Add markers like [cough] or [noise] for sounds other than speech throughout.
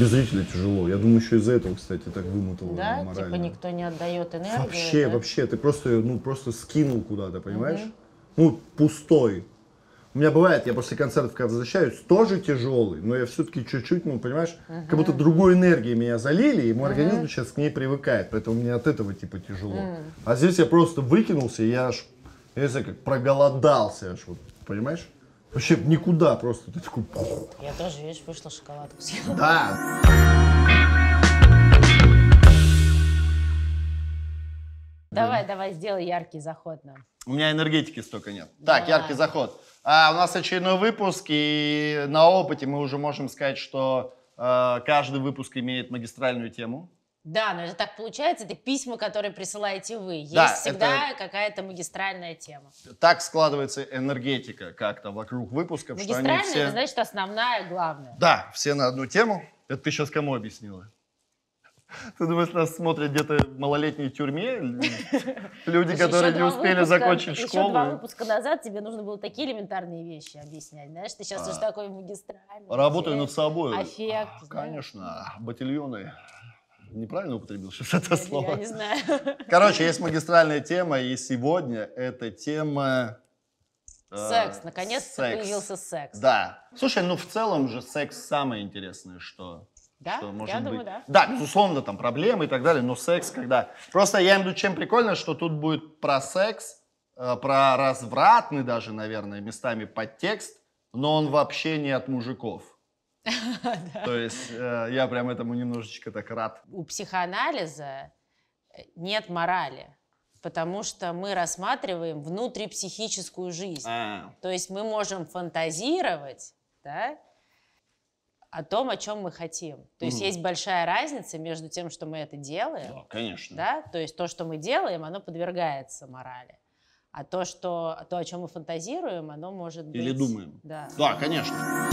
без зрителя тяжело. Я думаю, еще из-за этого, кстати, так вымотало да? Типа морально. Типа никто не отдает энергию. Вообще, да? вообще, ты просто, ну, просто скинул куда-то, понимаешь? Угу. Ну, пустой. У меня бывает, я после концертов, когда возвращаюсь, тоже тяжелый, но я все-таки чуть-чуть, ну, понимаешь, uh как будто другой энергией меня залили, и мой uh организм сейчас к ней привыкает, поэтому мне от этого, типа, тяжело. uh А здесь я просто выкинулся, и я аж, я знаю, как проголодался, аж вот, понимаешь? Вообще никуда просто. Ты такой... Я тоже, видишь, вышла шоколадку съела. Да. Давай, давай, сделай яркий заход нам. У меня энергетики столько нет. Так, яркий заход. А, у нас очередной выпуск, и на опыте мы уже можем сказать, что э, каждый выпуск имеет магистральную тему. Да, но это так получается, это письма, которые присылаете вы. Есть да, всегда это... какая-то магистральная тема. Так складывается энергетика как-то вокруг выпусков. Магистральная, что они все... это значит основная, главная. Да, все на одну тему. Это ты сейчас кому объяснила? [laughs] Ты думаешь, нас смотрят где-то в малолетней тюрьме? [laughs] Люди, которые не успели закончить школу? Еще два выпуска назад тебе нужно было такие элементарные вещи объяснять, знаешь? Ты сейчас а. уже такой магистральный. Работаю над собой. Аффект. А, конечно, батильоны неправильно употребил сейчас это слово? Я не знаю. [laughs] Короче, есть магистральная тема, и сегодня эта тема... Э, секс, наконец-то появился секс. Да. Слушай, ну в целом же секс самое интересное, что да, что может я быть. думаю, да. Да, безусловно, там проблемы и так далее, но секс, когда... Просто я имею в виду, чем прикольно, что тут будет про секс, э, про развратный даже, наверное, местами подтекст, но он вообще не от мужиков. [laughs] То есть э, я прям этому немножечко так рад. У психоанализа э, нет морали потому что мы рассматриваем внутрипсихическую жизнь. А. То есть мы можем фантазировать, да, о том, о чем мы хотим. То есть есть большая разница между тем, что мы это делаем. Да, конечно. Да? То есть то, что мы делаем, оно подвергается морали. А то, что, то о чем мы фантазируем, оно может быть... Или думаем. Да, да конечно.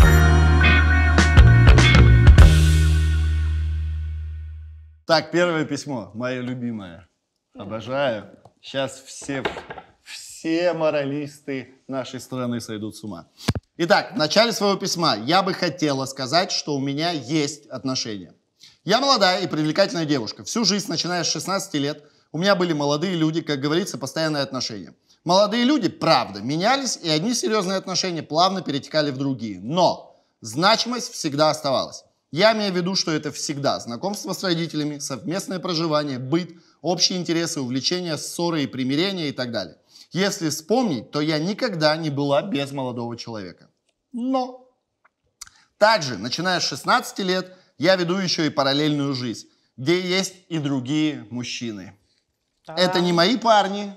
Так, первое письмо, мое любимое. Обожаю. Сейчас все, все моралисты нашей страны сойдут с ума. Итак, в начале своего письма я бы хотела сказать, что у меня есть отношения. Я молодая и привлекательная девушка. Всю жизнь, начиная с 16 лет, у меня были молодые люди, как говорится, постоянные отношения. Молодые люди, правда, менялись, и одни серьезные отношения плавно перетекали в другие. Но значимость всегда оставалась. Я имею в виду, что это всегда знакомство с родителями, совместное проживание, быт, общие интересы, увлечения, ссоры и примирения и так далее. Если вспомнить, то я никогда не была без молодого человека. Но также, начиная с 16 лет, я веду еще и параллельную жизнь, где есть и другие мужчины. Да. Это не мои парни,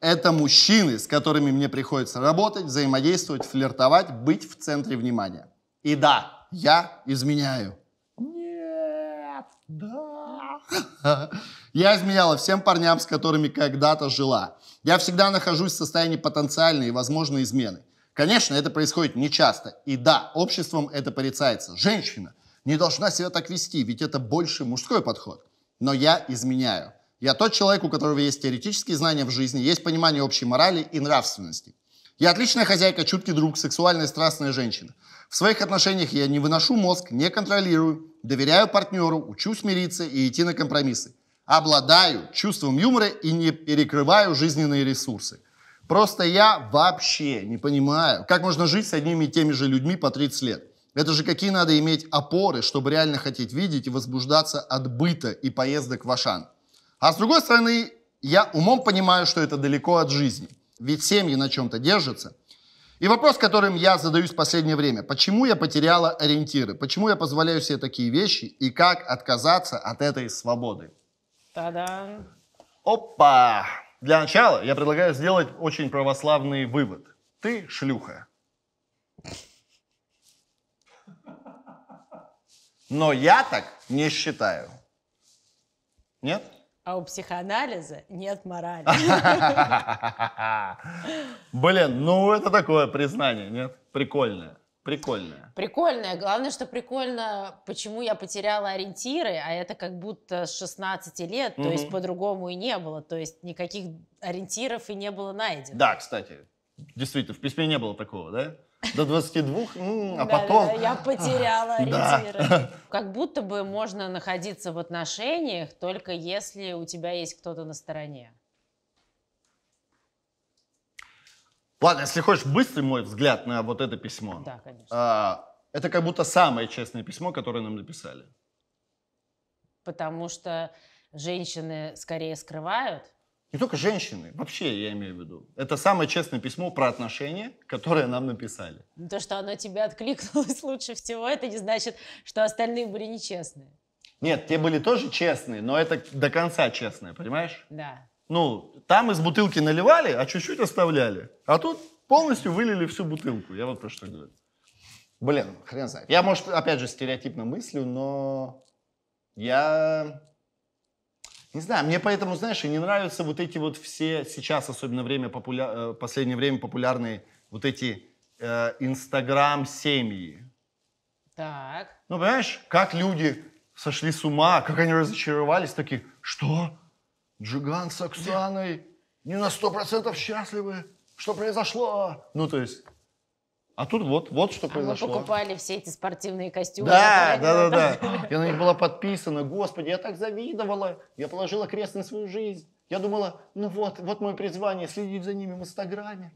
это мужчины, с которыми мне приходится работать, взаимодействовать, флиртовать, быть в центре внимания. И да, я изменяю. Нет, да. [laughs] Я изменяла всем парням, с которыми когда-то жила. Я всегда нахожусь в состоянии потенциальной и возможной измены. Конечно, это происходит нечасто. И да, обществом это порицается. Женщина не должна себя так вести, ведь это больше мужской подход. Но я изменяю. Я тот человек, у которого есть теоретические знания в жизни, есть понимание общей морали и нравственности. Я отличная хозяйка, чуткий друг, сексуальная страстная женщина. В своих отношениях я не выношу мозг, не контролирую, доверяю партнеру, учусь мириться и идти на компромиссы. Обладаю чувством юмора и не перекрываю жизненные ресурсы. Просто я вообще не понимаю, как можно жить с одними и теми же людьми по 30 лет. Это же какие надо иметь опоры, чтобы реально хотеть видеть и возбуждаться от быта и поездок в Ашан. А с другой стороны, я умом понимаю, что это далеко от жизни – ведь семьи на чем-то держатся. И вопрос, которым я задаюсь в последнее время. Почему я потеряла ориентиры? Почему я позволяю себе такие вещи? И как отказаться от этой свободы? Та-дам! Опа! Для начала я предлагаю сделать очень православный вывод. Ты шлюха. Но я так не считаю. Нет? А у психоанализа нет морали. [laughs] Блин, ну это такое признание, нет? Прикольное. Прикольное. Прикольное. Главное, что прикольно, почему я потеряла ориентиры, а это как будто с 16 лет, то есть по-другому и не было. То есть никаких ориентиров и не было найдено. Да, кстати. Действительно, в письме не было такого, да? До 22, ну, а да, потом... Да, я потеряла [laughs] ориентиры. Да. Как будто бы можно находиться в отношениях, только если у тебя есть кто-то на стороне. Ладно, если хочешь быстрый мой взгляд на вот это письмо. Да, конечно. А, это как будто самое честное письмо, которое нам написали. Потому что женщины скорее скрывают, не только женщины, вообще я имею в виду. Это самое честное письмо про отношения, которое нам написали. Ну, то, что оно тебе откликнулось [laughs] лучше всего, это не значит, что остальные были нечестные. Нет, те были тоже честные, но это до конца честное, понимаешь? Да. Ну, там из бутылки наливали, а чуть-чуть оставляли. А тут полностью вылили всю бутылку. Я вот про что говорю. Блин, хрен знает. Я, может, опять же, стереотипно мыслю, но я не знаю, мне поэтому, знаешь, и не нравятся вот эти вот все сейчас, особенно время популя... Э, последнее время популярные вот эти э, инстаграм-семьи. так. Ну, понимаешь, как люди сошли с ума, как они разочаровались, такие, что? Джиган с Оксаной не на сто процентов счастливы? Что произошло? Ну, то есть... А тут вот, вот что а произошло. Мы покупали все эти спортивные костюмы. Да, да, да, да. Я на них была подписана. Господи, я так завидовала. Я положила крест на свою жизнь. Я думала, ну вот, вот мое призвание, следить за ними в Инстаграме.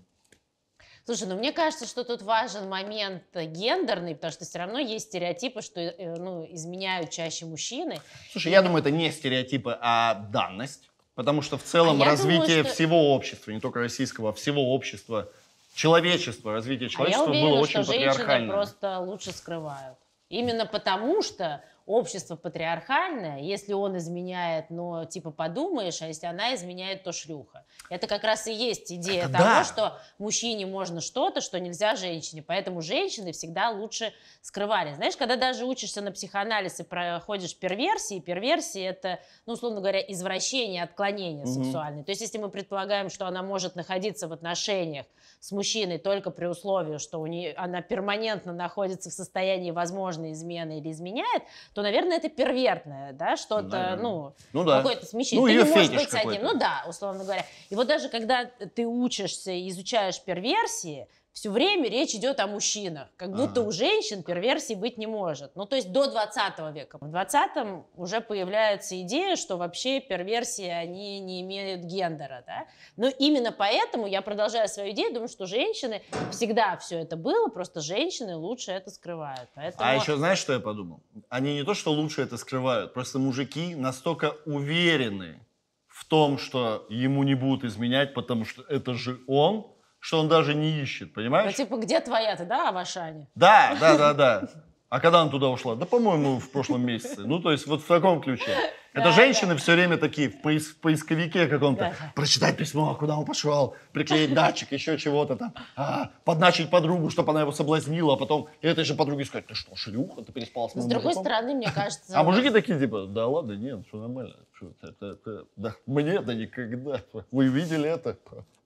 Слушай, ну мне кажется, что тут важен момент гендерный, потому что все равно есть стереотипы, что э, ну, изменяют чаще мужчины. Слушай, И... я думаю, это не стереотипы, а данность. Потому что в целом а развитие думаю, что... всего общества, не только российского, а всего общества человечество, развитие человечества а я уверена, было очень что патриархальным. просто лучше скрывают. Именно потому что общество патриархальное, если он изменяет, но типа подумаешь, а если она изменяет, то шлюха. Это как раз и есть идея Это того, да. что мужчине можно что-то, что нельзя женщине. Поэтому женщины всегда лучше скрывали. Знаешь, когда даже учишься на психоанализ и проходишь перверсии, перверсии это, ну, условно говоря, извращение, отклонение mm-hmm. сексуальное. То есть, если мы предполагаем, что она может находиться в отношениях с мужчиной только при условии, что у нее, она перманентно находится в состоянии возможной измены или изменяет, то, наверное, это первертное, да, что-то, да, ну, ну да. какое-то смещение. Ну, ты не можешь быть одним. Ну да, условно говоря. И вот даже когда ты учишься и изучаешь перверсии, все время речь идет о мужчинах, как будто а у женщин перверсии быть не может. Ну, то есть до 20 века. В 20 уже появляется идея, что вообще перверсии, они не имеют гендера, да? Но именно поэтому я продолжаю свою идею, думаю, что женщины всегда все это было, просто женщины лучше это скрывают. Поэтому... А еще знаешь, что я подумал? Они не то, что лучше это скрывают, просто мужики настолько уверены в том, что ему не будут изменять, потому что это же он, что он даже не ищет, понимаешь? Ну, типа, где твоя-то, да, Авашане? Да, да, да, да. А когда она туда ушла? Да, по-моему, в прошлом месяце. Ну, то есть вот в таком ключе. Это да, женщины да. все время такие в, поис поисковике каком-то. Да. Прочитать письмо, куда он пошел, приклеить датчик, еще чего-то там. А, подначить подругу, чтобы она его соблазнила, а потом этой же подруге сказать, ты что, шлюха, ты переспал с моим С другой мужиком? стороны, мне кажется... А мужики такие, типа, да ладно, нет, все нормально. Что, это, да, мне-то никогда. Вы видели это?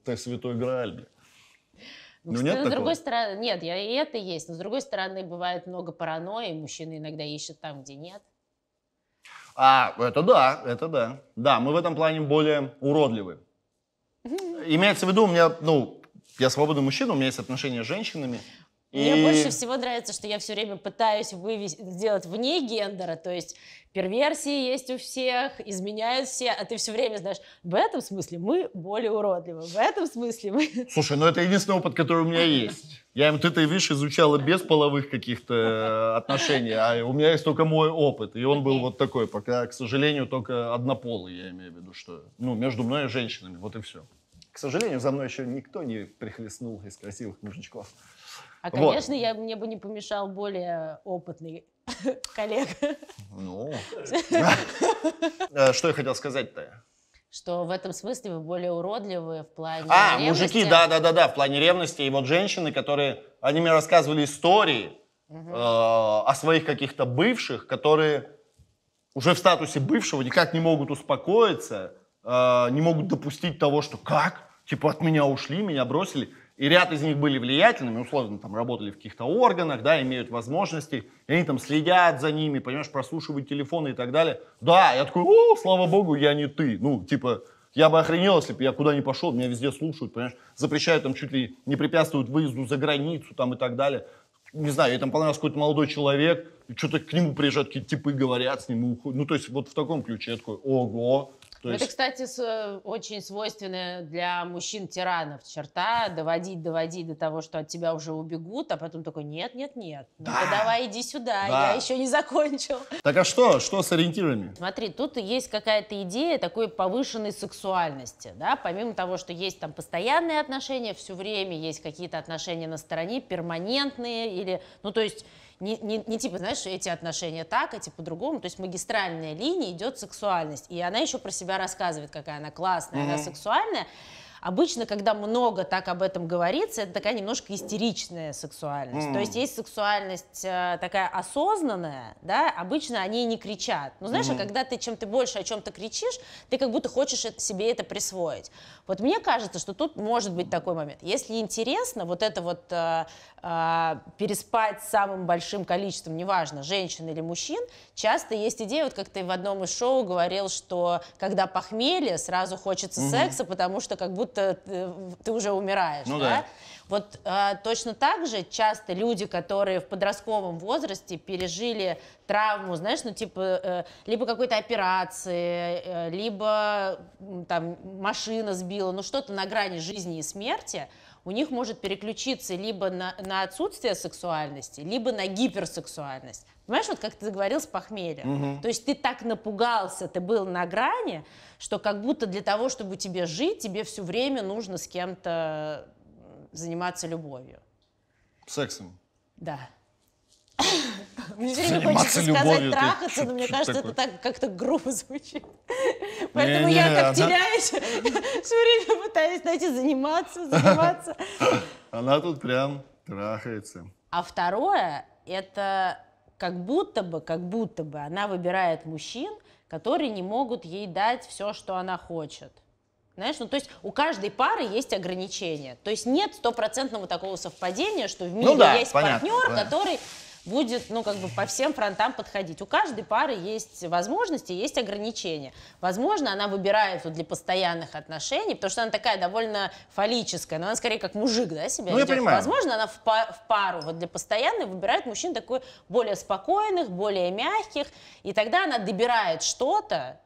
Ты святой Грааль, ну, ну, с, нет ну, с другой стороны, нет, я, и это есть. Но с другой стороны, бывает много паранойи, мужчины иногда ищут там, где нет. А, это да, это да. Да, мы в этом плане более уродливы. Имеется в виду, у меня, ну, я свободный мужчина, у меня есть отношения с женщинами. И... Мне больше всего нравится, что я все время пытаюсь вывести, сделать вне гендера, то есть перверсии есть у всех, изменяют все, а ты все время знаешь, в этом смысле мы более уродливы, в этом смысле мы... [laughs] Слушай, ну это единственный опыт, который у меня есть. Я им, ты, ты видишь, изучала без половых каких-то э, отношений, а у меня есть только мой опыт, и он был вот такой, пока, к сожалению, только однополый, я имею в виду, что, ну, между мной и женщинами, вот и все. К сожалению, за мной еще никто не прихлестнул из красивых мужичков. А, конечно, вот. я, мне бы не помешал более опытный [laughs] коллег. Ну, [laughs] а, что я хотел сказать-то? что в этом смысле вы более уродливые в плане А, ревности. мужики, да-да-да-да, в плане ревности. И вот женщины, которые, они мне рассказывали истории угу. э, о своих каких-то бывших, которые уже в статусе бывшего никак не могут успокоиться, э, не могут допустить того, что как? Типа от меня ушли, меня бросили. И ряд из них были влиятельными, условно, там работали в каких-то органах, да, имеют возможности, и они там следят за ними, понимаешь, прослушивают телефоны и так далее. Да, я такой, о, слава богу, я не ты. Ну, типа, я бы охренел, если бы я куда ни пошел, меня везде слушают, понимаешь, запрещают там чуть ли не препятствуют выезду за границу там и так далее. Не знаю, ей там понравился какой-то молодой человек, что-то к нему приезжают какие-то типы, говорят с ним, Ну, то есть вот в таком ключе я такой, ого, то есть... Это, кстати, с, э, очень свойственная для мужчин-тиранов черта доводить, доводить до того, что от тебя уже убегут, а потом такой, нет, нет, нет, ну давай иди сюда, да. я еще не закончил. Так а что, что с ориентирами? Смотри, тут есть какая-то идея такой повышенной сексуальности, да, помимо того, что есть там постоянные отношения, все время есть какие-то отношения на стороне, перманентные или, ну то есть не, не, не типа, знаешь, эти отношения так, эти а типа по-другому. То есть магистральная линия идет сексуальность. И она еще про себя рассказывает, какая она классная, mm-hmm. она сексуальная. Обычно, когда много так об этом говорится, это такая немножко истеричная сексуальность. Mm. То есть есть сексуальность э, такая осознанная, да, обычно они не кричат. но знаешь, mm. а когда ты чем-то больше о чем-то кричишь, ты как будто хочешь это, себе это присвоить. Вот мне кажется, что тут может быть такой момент. Если интересно, вот это вот э, э, переспать с самым большим количеством, неважно, женщин или мужчин, часто есть идея, вот как ты в одном из шоу говорил, что когда похмелье, сразу хочется mm. секса, потому что как будто будто э, ты, уже умираешь. Ну, да? Да. Вот э, точно так же часто люди, которые в подростковом возрасте пережили травму, знаешь, ну типа э, либо какой-то операции, э, либо там машина сбила, ну что-то на грани жизни и смерти, у них может переключиться либо на, на отсутствие сексуальности, либо на гиперсексуальность. Понимаешь, вот как ты заговорил с похмелья. Угу. То есть ты так напугался, ты был на грани, что как будто для того, чтобы тебе жить, тебе все время нужно с кем-то заниматься любовью. Сексом. Да. [laughs] Мне все время хочется сказать трахаться, но мне кажется, это так как-то грубо звучит. Поэтому я как теряюсь, [laughs] все время пытаюсь найти заниматься, заниматься. [laughs] Она тут прям трахается. А второе, это как будто бы, как будто бы она выбирает мужчин, которые не могут ей дать все, что она хочет. Знаешь, ну то есть у каждой пары есть ограничения. То есть нет стопроцентного такого совпадения, что в ну мире ну да, есть понятно, партнер, понятно. который будет, ну, как бы по всем фронтам подходить. У каждой пары есть возможности, есть ограничения. Возможно, она выбирает вот для постоянных отношений, потому что она такая довольно фаллическая, но она скорее как мужик, да, себя ну, ведет. Я понимаю. Возможно, она в, па- в пару вот для постоянной выбирает мужчин такой более спокойных, более мягких, и тогда она добирает что-то,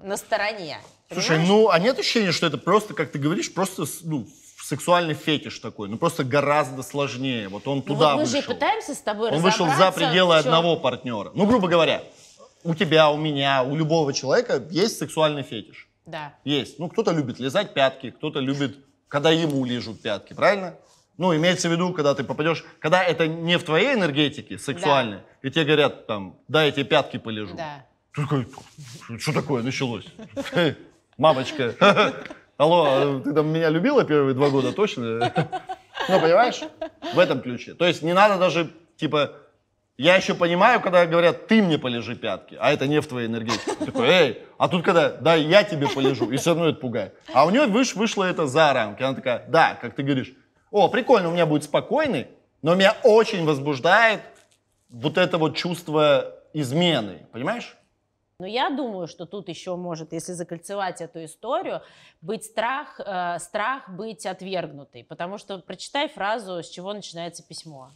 на стороне. Слушай, понимаешь? ну а нет ощущения, что это просто, как ты говоришь, просто ну, сексуальный фетиш такой, ну просто гораздо сложнее. Вот он ну туда ну, вот мы вышел. Мы же пытаемся с тобой Он вышел за пределы одного партнера. Ну, грубо говоря, у тебя, у меня, у любого человека есть сексуальный фетиш. Да. Есть. Ну, кто-то любит лизать пятки, кто-то любит, когда ему лижут пятки, правильно? Ну, имеется в виду, когда ты попадешь, когда это не в твоей энергетике сексуальной, да. и тебе говорят там, да, я тебе пятки полежу. Да. Ты такой, что такое началось? [laughs] Мамочка. [laughs] Алло, а ты там меня любила первые два года, точно? Ну, понимаешь? В этом ключе. То есть не надо даже, типа, я еще понимаю, когда говорят, ты мне полежи пятки, а это не в твоей энергетике. Ты эй, а тут когда, да, я тебе полежу, и все равно это пугает. А у нее выш, вышло это за рамки. Она такая, да, как ты говоришь, о, прикольно, у меня будет спокойный, но меня очень возбуждает вот это вот чувство измены, понимаешь? Но я думаю, что тут еще может, если закольцевать эту историю, быть страх, э, страх быть отвергнутой. Потому что прочитай фразу, с чего начинается письмо.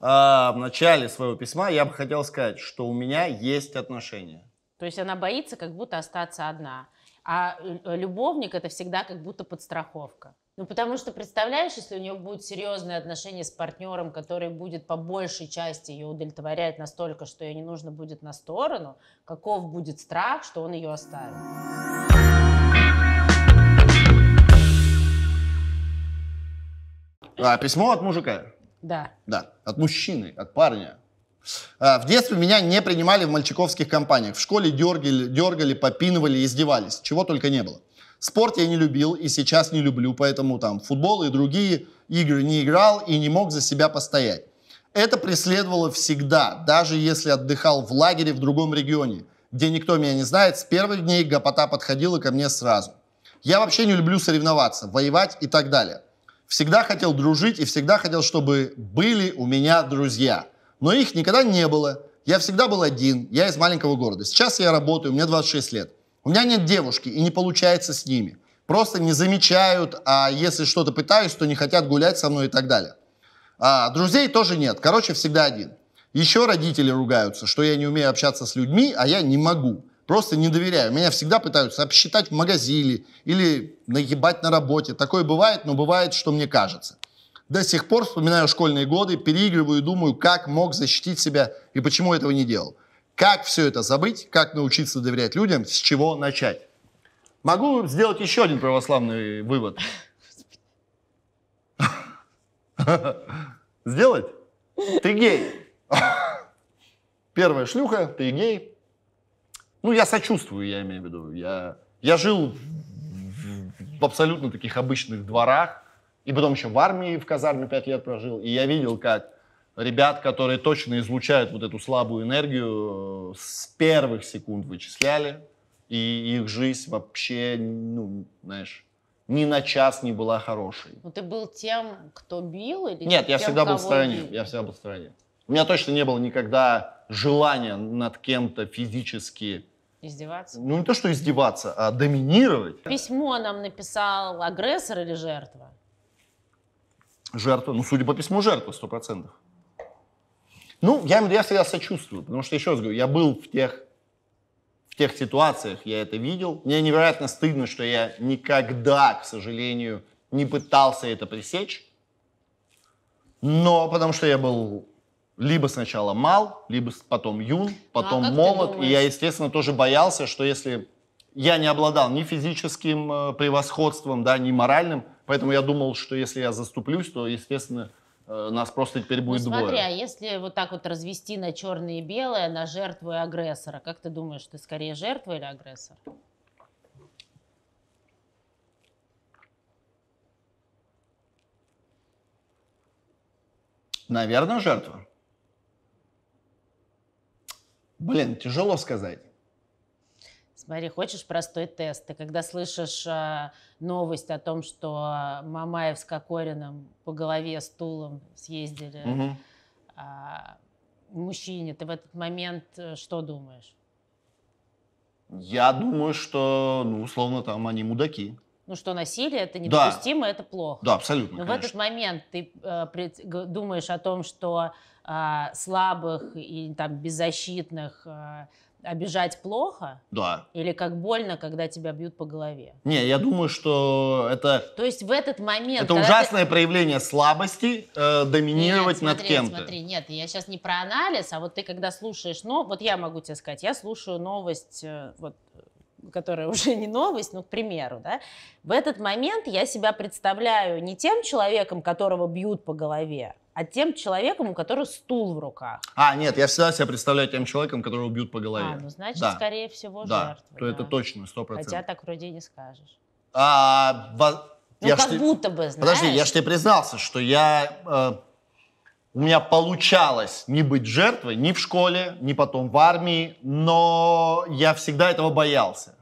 А, в начале своего письма я бы хотел сказать, что у меня есть отношения. То есть она боится как будто остаться одна. А э, любовник это всегда как будто подстраховка. Ну, потому что, представляешь, если у нее будет серьезные отношения с партнером, который будет по большей части ее удовлетворять настолько, что ее не нужно будет на сторону, каков будет страх, что он ее оставит? А, письмо от мужика? Да. Да, от мужчины, от парня. А, в детстве меня не принимали в мальчиковских компаниях. В школе дергали, дергали попинывали, издевались. Чего только не было. Спорт я не любил и сейчас не люблю, поэтому там футбол и другие игры не играл и не мог за себя постоять. Это преследовало всегда, даже если отдыхал в лагере в другом регионе, где никто меня не знает, с первых дней гопота подходила ко мне сразу. Я вообще не люблю соревноваться, воевать и так далее. Всегда хотел дружить и всегда хотел, чтобы были у меня друзья. Но их никогда не было. Я всегда был один, я из маленького города. Сейчас я работаю, мне 26 лет. У меня нет девушки, и не получается с ними. Просто не замечают, а если что-то пытаюсь, то не хотят гулять со мной и так далее. А, друзей тоже нет, короче, всегда один. Еще родители ругаются, что я не умею общаться с людьми, а я не могу. Просто не доверяю. Меня всегда пытаются обсчитать в магазине или нагибать на работе. Такое бывает, но бывает, что мне кажется. До сих пор вспоминаю школьные годы, переигрываю и думаю, как мог защитить себя и почему этого не делал. Как все это забыть, как научиться доверять людям, с чего начать? Могу сделать еще один православный вывод. [laughs] Сделать? Ты гей. Первая шлюха, ты гей. Ну, я сочувствую, я имею в виду. Я, я жил в абсолютно таких обычных дворах, и потом еще в армии, в казарме пять лет прожил, и я видел, как ребят, которые точно излучают вот эту слабую энергию, э, с первых секунд вычисляли, и их жизнь вообще, ну, знаешь, ни на час не была хорошей. Ну ты был тем, кто бил или Нет, тем, я всегда был в стороне. Бил? Я всегда был в стороне. У меня точно не было никогда желания над кем-то физически Издеваться? Ну, не то, что издеваться, а доминировать. Письмо нам написал агрессор или жертва? Жертва. Ну, судя по письму, жертва, сто процентов. Ну, я, я всегда сочувствую, потому что, еще раз говорю, я был в тех, в тех ситуациях, я это видел. Мне невероятно стыдно, что я никогда, к сожалению, не пытался это пресечь. Но потому что я был либо сначала мал, либо потом юн, потом а молод. И я, естественно, тоже боялся, что если я не обладал ни физическим э, превосходством, да, ни моральным, поэтому я думал, что если я заступлюсь, то, естественно, Э, нас просто теперь будет ну, смотри, двое. Смотри, а если вот так вот развести на черное и белое, на жертву и агрессора, как ты думаешь, ты скорее жертва или агрессор? Наверное, жертва. Блин, тяжело сказать. Смотри, хочешь простой тест? Ты когда слышишь э, новость о том, что Мамаев с Кокориным по голове стулом съездили угу. э, мужчине, ты в этот момент э, что думаешь? Я думаю, что, ну, условно, там они мудаки ну что насилие это недопустимо, да. это плохо. Да, абсолютно. Но конечно. в этот момент ты э, думаешь о том, что э, слабых и там беззащитных э, обижать плохо? Да. Или как больно, когда тебя бьют по голове? Не, я думаю, что это... То есть в этот момент... Это ужасное ты... проявление слабости э, доминировать нет, смотри, над кем-то. Смотри, нет, я сейчас не про анализ, а вот ты когда слушаешь... Ну, вот я могу тебе сказать, я слушаю новость, э, вот которая [laughs] уже не новость, но, к примеру, да, в этот момент я себя представляю не тем человеком, которого бьют по голове, а тем человеком, у которого стул в руках. А, нет, я всегда себя представляю тем человеком, которого убьют по голове. А, ну значит, да. скорее всего, да. жертва. То да. это точно, сто процентов. Хотя так вроде и не скажешь. А, во... Ну, я как ж... будто бы, знаешь. Подожди, я же тебе признался, что я... Э, у меня получалось не быть жертвой ни в школе, ни потом в армии, но я всегда этого боялся.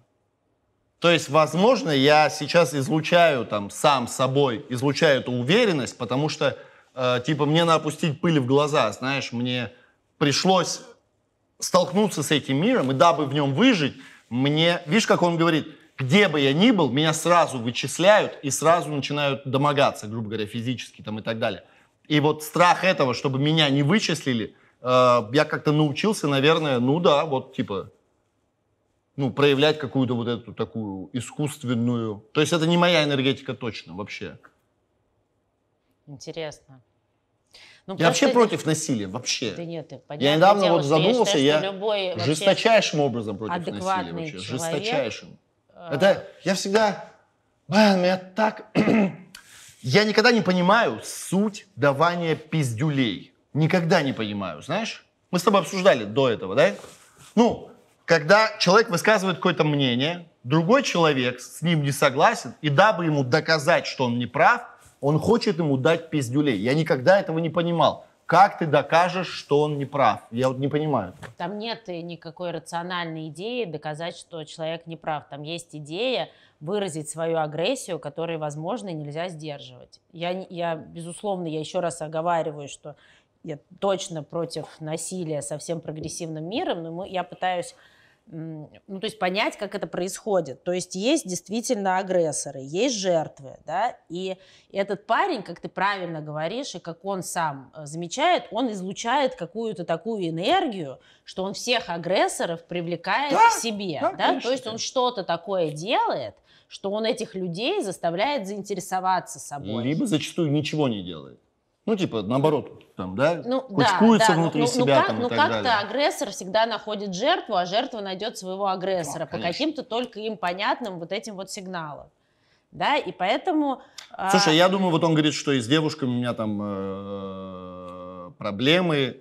То есть, возможно, я сейчас излучаю там сам собой, излучаю эту уверенность, потому что э, типа, мне надо опустить пыль в глаза, знаешь, мне пришлось столкнуться с этим миром, и дабы в нем выжить, мне, видишь, как он говорит, где бы я ни был, меня сразу вычисляют и сразу начинают домогаться, грубо говоря, физически там и так далее. И вот страх этого, чтобы меня не вычислили, э, я как-то научился, наверное, ну да, вот типа, ну, проявлять какую-то вот эту такую искусственную. То есть это не моя энергетика точно вообще. Интересно. Ну, я просто... вообще против насилия, вообще. Да нет, ты, я недавно вот задумался, я, считаю, я любой, жесточайшим образом против насилия вообще. Человек, жесточайшим. Э... Это я всегда, блин, меня так... [clears throat] я никогда не понимаю суть давания пиздюлей. Никогда не понимаю, знаешь? Мы с тобой обсуждали до этого, да? Ну, когда человек высказывает какое-то мнение, другой человек с ним не согласен, и дабы ему доказать, что он не прав, он хочет ему дать пиздюлей. Я никогда этого не понимал. Как ты докажешь, что он не прав? Я вот не понимаю. Там нет э, никакой рациональной идеи доказать, что человек не прав. Там есть идея выразить свою агрессию, которую, возможно, нельзя сдерживать. Я, я безусловно, я еще раз оговариваю, что я точно против насилия со всем прогрессивным миром, но я пытаюсь ну, то есть понять, как это происходит. То есть есть действительно агрессоры, есть жертвы, да, и этот парень, как ты правильно говоришь, и как он сам э, замечает, он излучает какую-то такую энергию, что он всех агрессоров привлекает да, к себе, да, да? то есть он что-то такое делает, что он этих людей заставляет заинтересоваться собой. Либо зачастую ничего не делает. Ну, типа, наоборот, там, да, ну, кучкуются да, ну, внутри ну, ну себя. Ну, как, там, ну как-то агрессор всегда находит жертву, а жертва найдет своего агрессора ну, по каким-то только им понятным вот этим вот сигналам. Да, и поэтому... А, слушай, а... я думаю, вот он говорит, что и с девушками у меня там э, проблемы,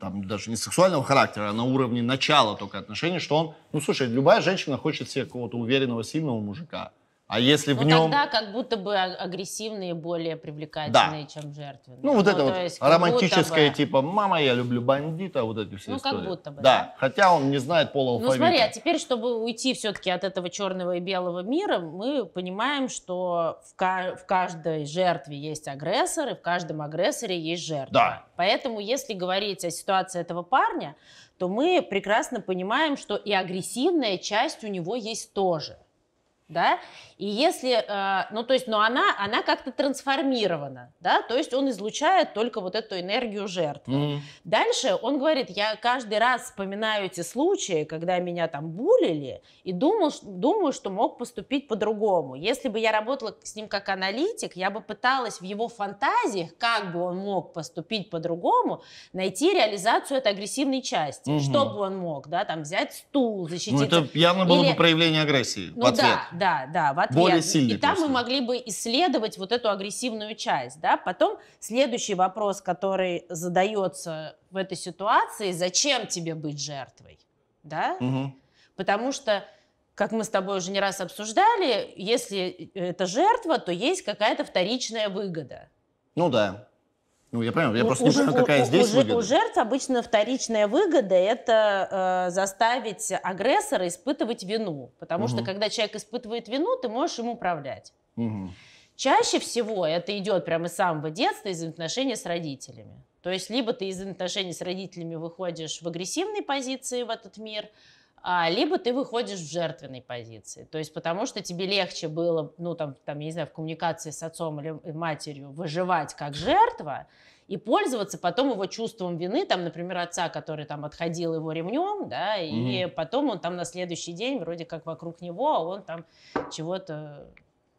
там даже не сексуального характера, а на уровне начала только отношений, что он, ну слушай, любая женщина хочет себе какого-то уверенного, сильного мужика. А если ну, в нем... тогда как будто бы агрессивные более привлекательные, да. чем жертвенные. Ну, вот ну, это вот есть, романтическое, бы... типа, мама, я люблю бандита, вот эти все Ну, истории. как будто бы, да. да. Хотя он не знает полуалфавита. Ну, смотри, а теперь, чтобы уйти все-таки от этого черного и белого мира, мы понимаем, что в, ка- в каждой жертве есть агрессор, и в каждом агрессоре есть жертва. Да. Поэтому, если говорить о ситуации этого парня, то мы прекрасно понимаем, что и агрессивная часть у него есть тоже да, и если, э, ну, то есть, но она, она как-то трансформирована, да, то есть он излучает только вот эту энергию жертвы. Mm-hmm. Дальше он говорит, я каждый раз вспоминаю эти случаи, когда меня там булили, и думал, думаю, что мог поступить по-другому. Если бы я работала с ним как аналитик, я бы пыталась в его фантазиях, как бы он мог поступить по-другому, найти реализацию этой агрессивной части. Mm-hmm. Что бы он мог, да, там, взять стул, ну, защититься. Ну, это явно было Или... бы проявление агрессии. Ну, да, да, да, в ответ. Более сильный. И там мы могли бы исследовать вот эту агрессивную часть, да. Потом следующий вопрос, который задается в этой ситуации, зачем тебе быть жертвой, да? Угу. Потому что как мы с тобой уже не раз обсуждали, если это жертва, то есть какая-то вторичная выгода. Ну да. Ну, я понимаю, я ну, просто у, не понимаю, какая у, здесь у, выгода. У жертв обычно вторичная выгода – это э, заставить агрессора испытывать вину. Потому угу. что, когда человек испытывает вину, ты можешь им управлять. Угу. Чаще всего это идет прямо из самого детства, из отношений с родителями. То есть либо ты из отношений с родителями выходишь в агрессивной позиции в этот мир – а, либо ты выходишь в жертвенной позиции. То есть потому что тебе легче было, ну там, там я не знаю, в коммуникации с отцом или матерью выживать как жертва, и пользоваться потом его чувством вины, там, например, отца, который там отходил его ремнем, да, и mm-hmm. потом он там на следующий день вроде как вокруг него, а он там чего-то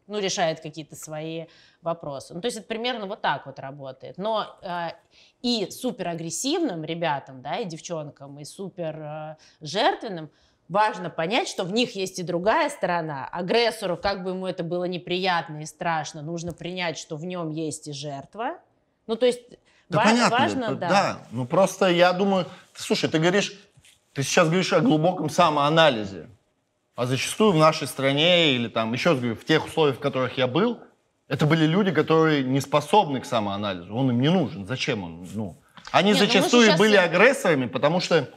ну, решает какие-то свои вопросы. Ну, то есть это примерно вот так вот работает. Но э, и суперагрессивным ребятам, да, и девчонкам, и супер э, жертвенным важно понять, что в них есть и другая сторона. Агрессору, как бы ему это было неприятно и страшно, нужно принять, что в нем есть и жертва. Ну, то есть да, важно, понятно, важно да. да. Ну, просто я думаю, слушай, ты говоришь, ты сейчас говоришь о глубоком самоанализе. А зачастую в нашей стране или там, еще раз говорю, в тех условиях, в которых я был, это были люди, которые не способны к самоанализу. Он им не нужен. Зачем он? Ну, они Нет, ну зачастую сейчас... были агрессорами, потому что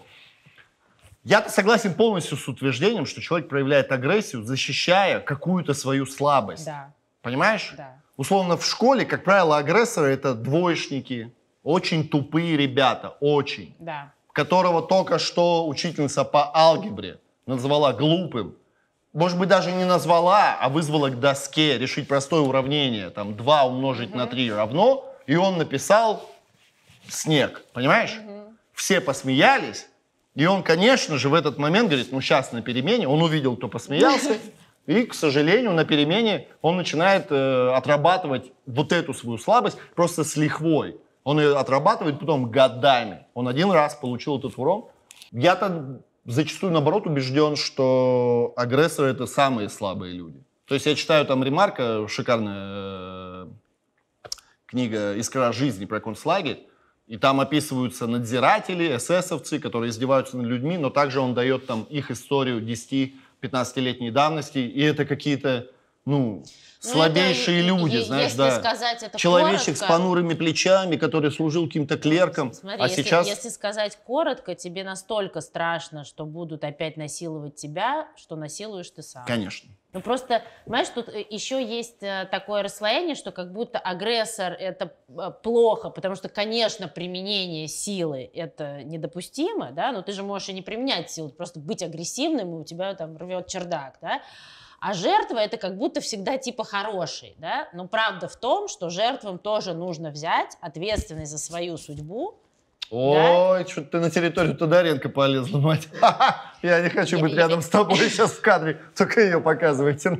я согласен полностью с утверждением, что человек проявляет агрессию, защищая какую-то свою слабость. Да. Понимаешь? Да. Условно, в школе, как правило, агрессоры это двоечники, очень тупые ребята, очень. Да. Которого только что учительница по алгебре назвала глупым, может быть, даже не назвала, а вызвала к доске решить простое уравнение, там, 2 умножить угу. на 3 равно, и он написал снег, понимаешь? Угу. Все посмеялись, и он, конечно же, в этот момент говорит, ну, сейчас на перемене, он увидел, кто посмеялся, и, к сожалению, на перемене он начинает э, отрабатывать вот эту свою слабость просто с лихвой. Он ее отрабатывает потом годами. Он один раз получил этот урон. Я-то зачастую, наоборот, убежден, что агрессоры — это самые слабые люди. То есть я читаю там Ремарка, шикарная э, книга «Искра жизни» про концлагерь, и там описываются надзиратели, эсэсовцы, которые издеваются над людьми, но также он дает там их историю 10-15-летней давности, и это какие-то ну, ну слабейшие это, люди, и, знаешь, да. Сказать это Человечек коротко, с понурыми плечами, который служил каким-то ну, клерком, смотри, а если, сейчас... если сказать коротко, тебе настолько страшно, что будут опять насиловать тебя, что насилуешь ты сам. Конечно. Ну просто, знаешь, тут э, еще есть э, такое расслоение, что как будто агрессор это э, плохо, потому что, конечно, применение силы это недопустимо, да, но ты же можешь и не применять силу, просто быть агрессивным, и у тебя там рвет чердак, да. А жертва это как будто всегда типа хороший, да? Но правда в том, что жертвам тоже нужно взять ответственность за свою судьбу. Ой, да? что ты на территорию туда редко полезла, мать. [laughs] Я не хочу быть рядом с тобой сейчас в кадре. Только ее показывайте. [laughs]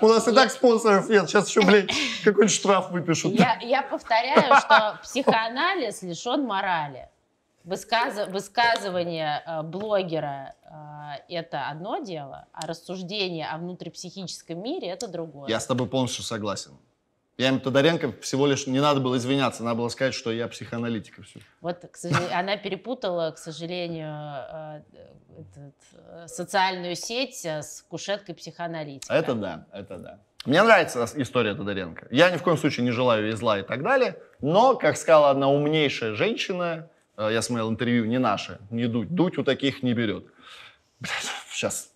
У нас и так спонсоров нет. Сейчас еще, блин, какой-нибудь штраф выпишут. Я повторяю, что психоанализ лишен морали высказывание э, блогера а, это одно дело, а рассуждение о внутрипсихическом мире это другое. Я с тобой полностью согласен. Я им Тодоренко всего лишь не надо было извиняться, надо было сказать, что я психоаналитик и все. Вот она перепутала, к сожалению, а, этот, э, социальную сеть э, с кушеткой психоаналитика. Это да, это да. Мне нравится история Тодоренко. Я ни в коем случае не желаю ей зла и так далее, но, как сказала одна умнейшая женщина, э, я смотрел интервью, не наше, не дуть, дуть у таких не берет сейчас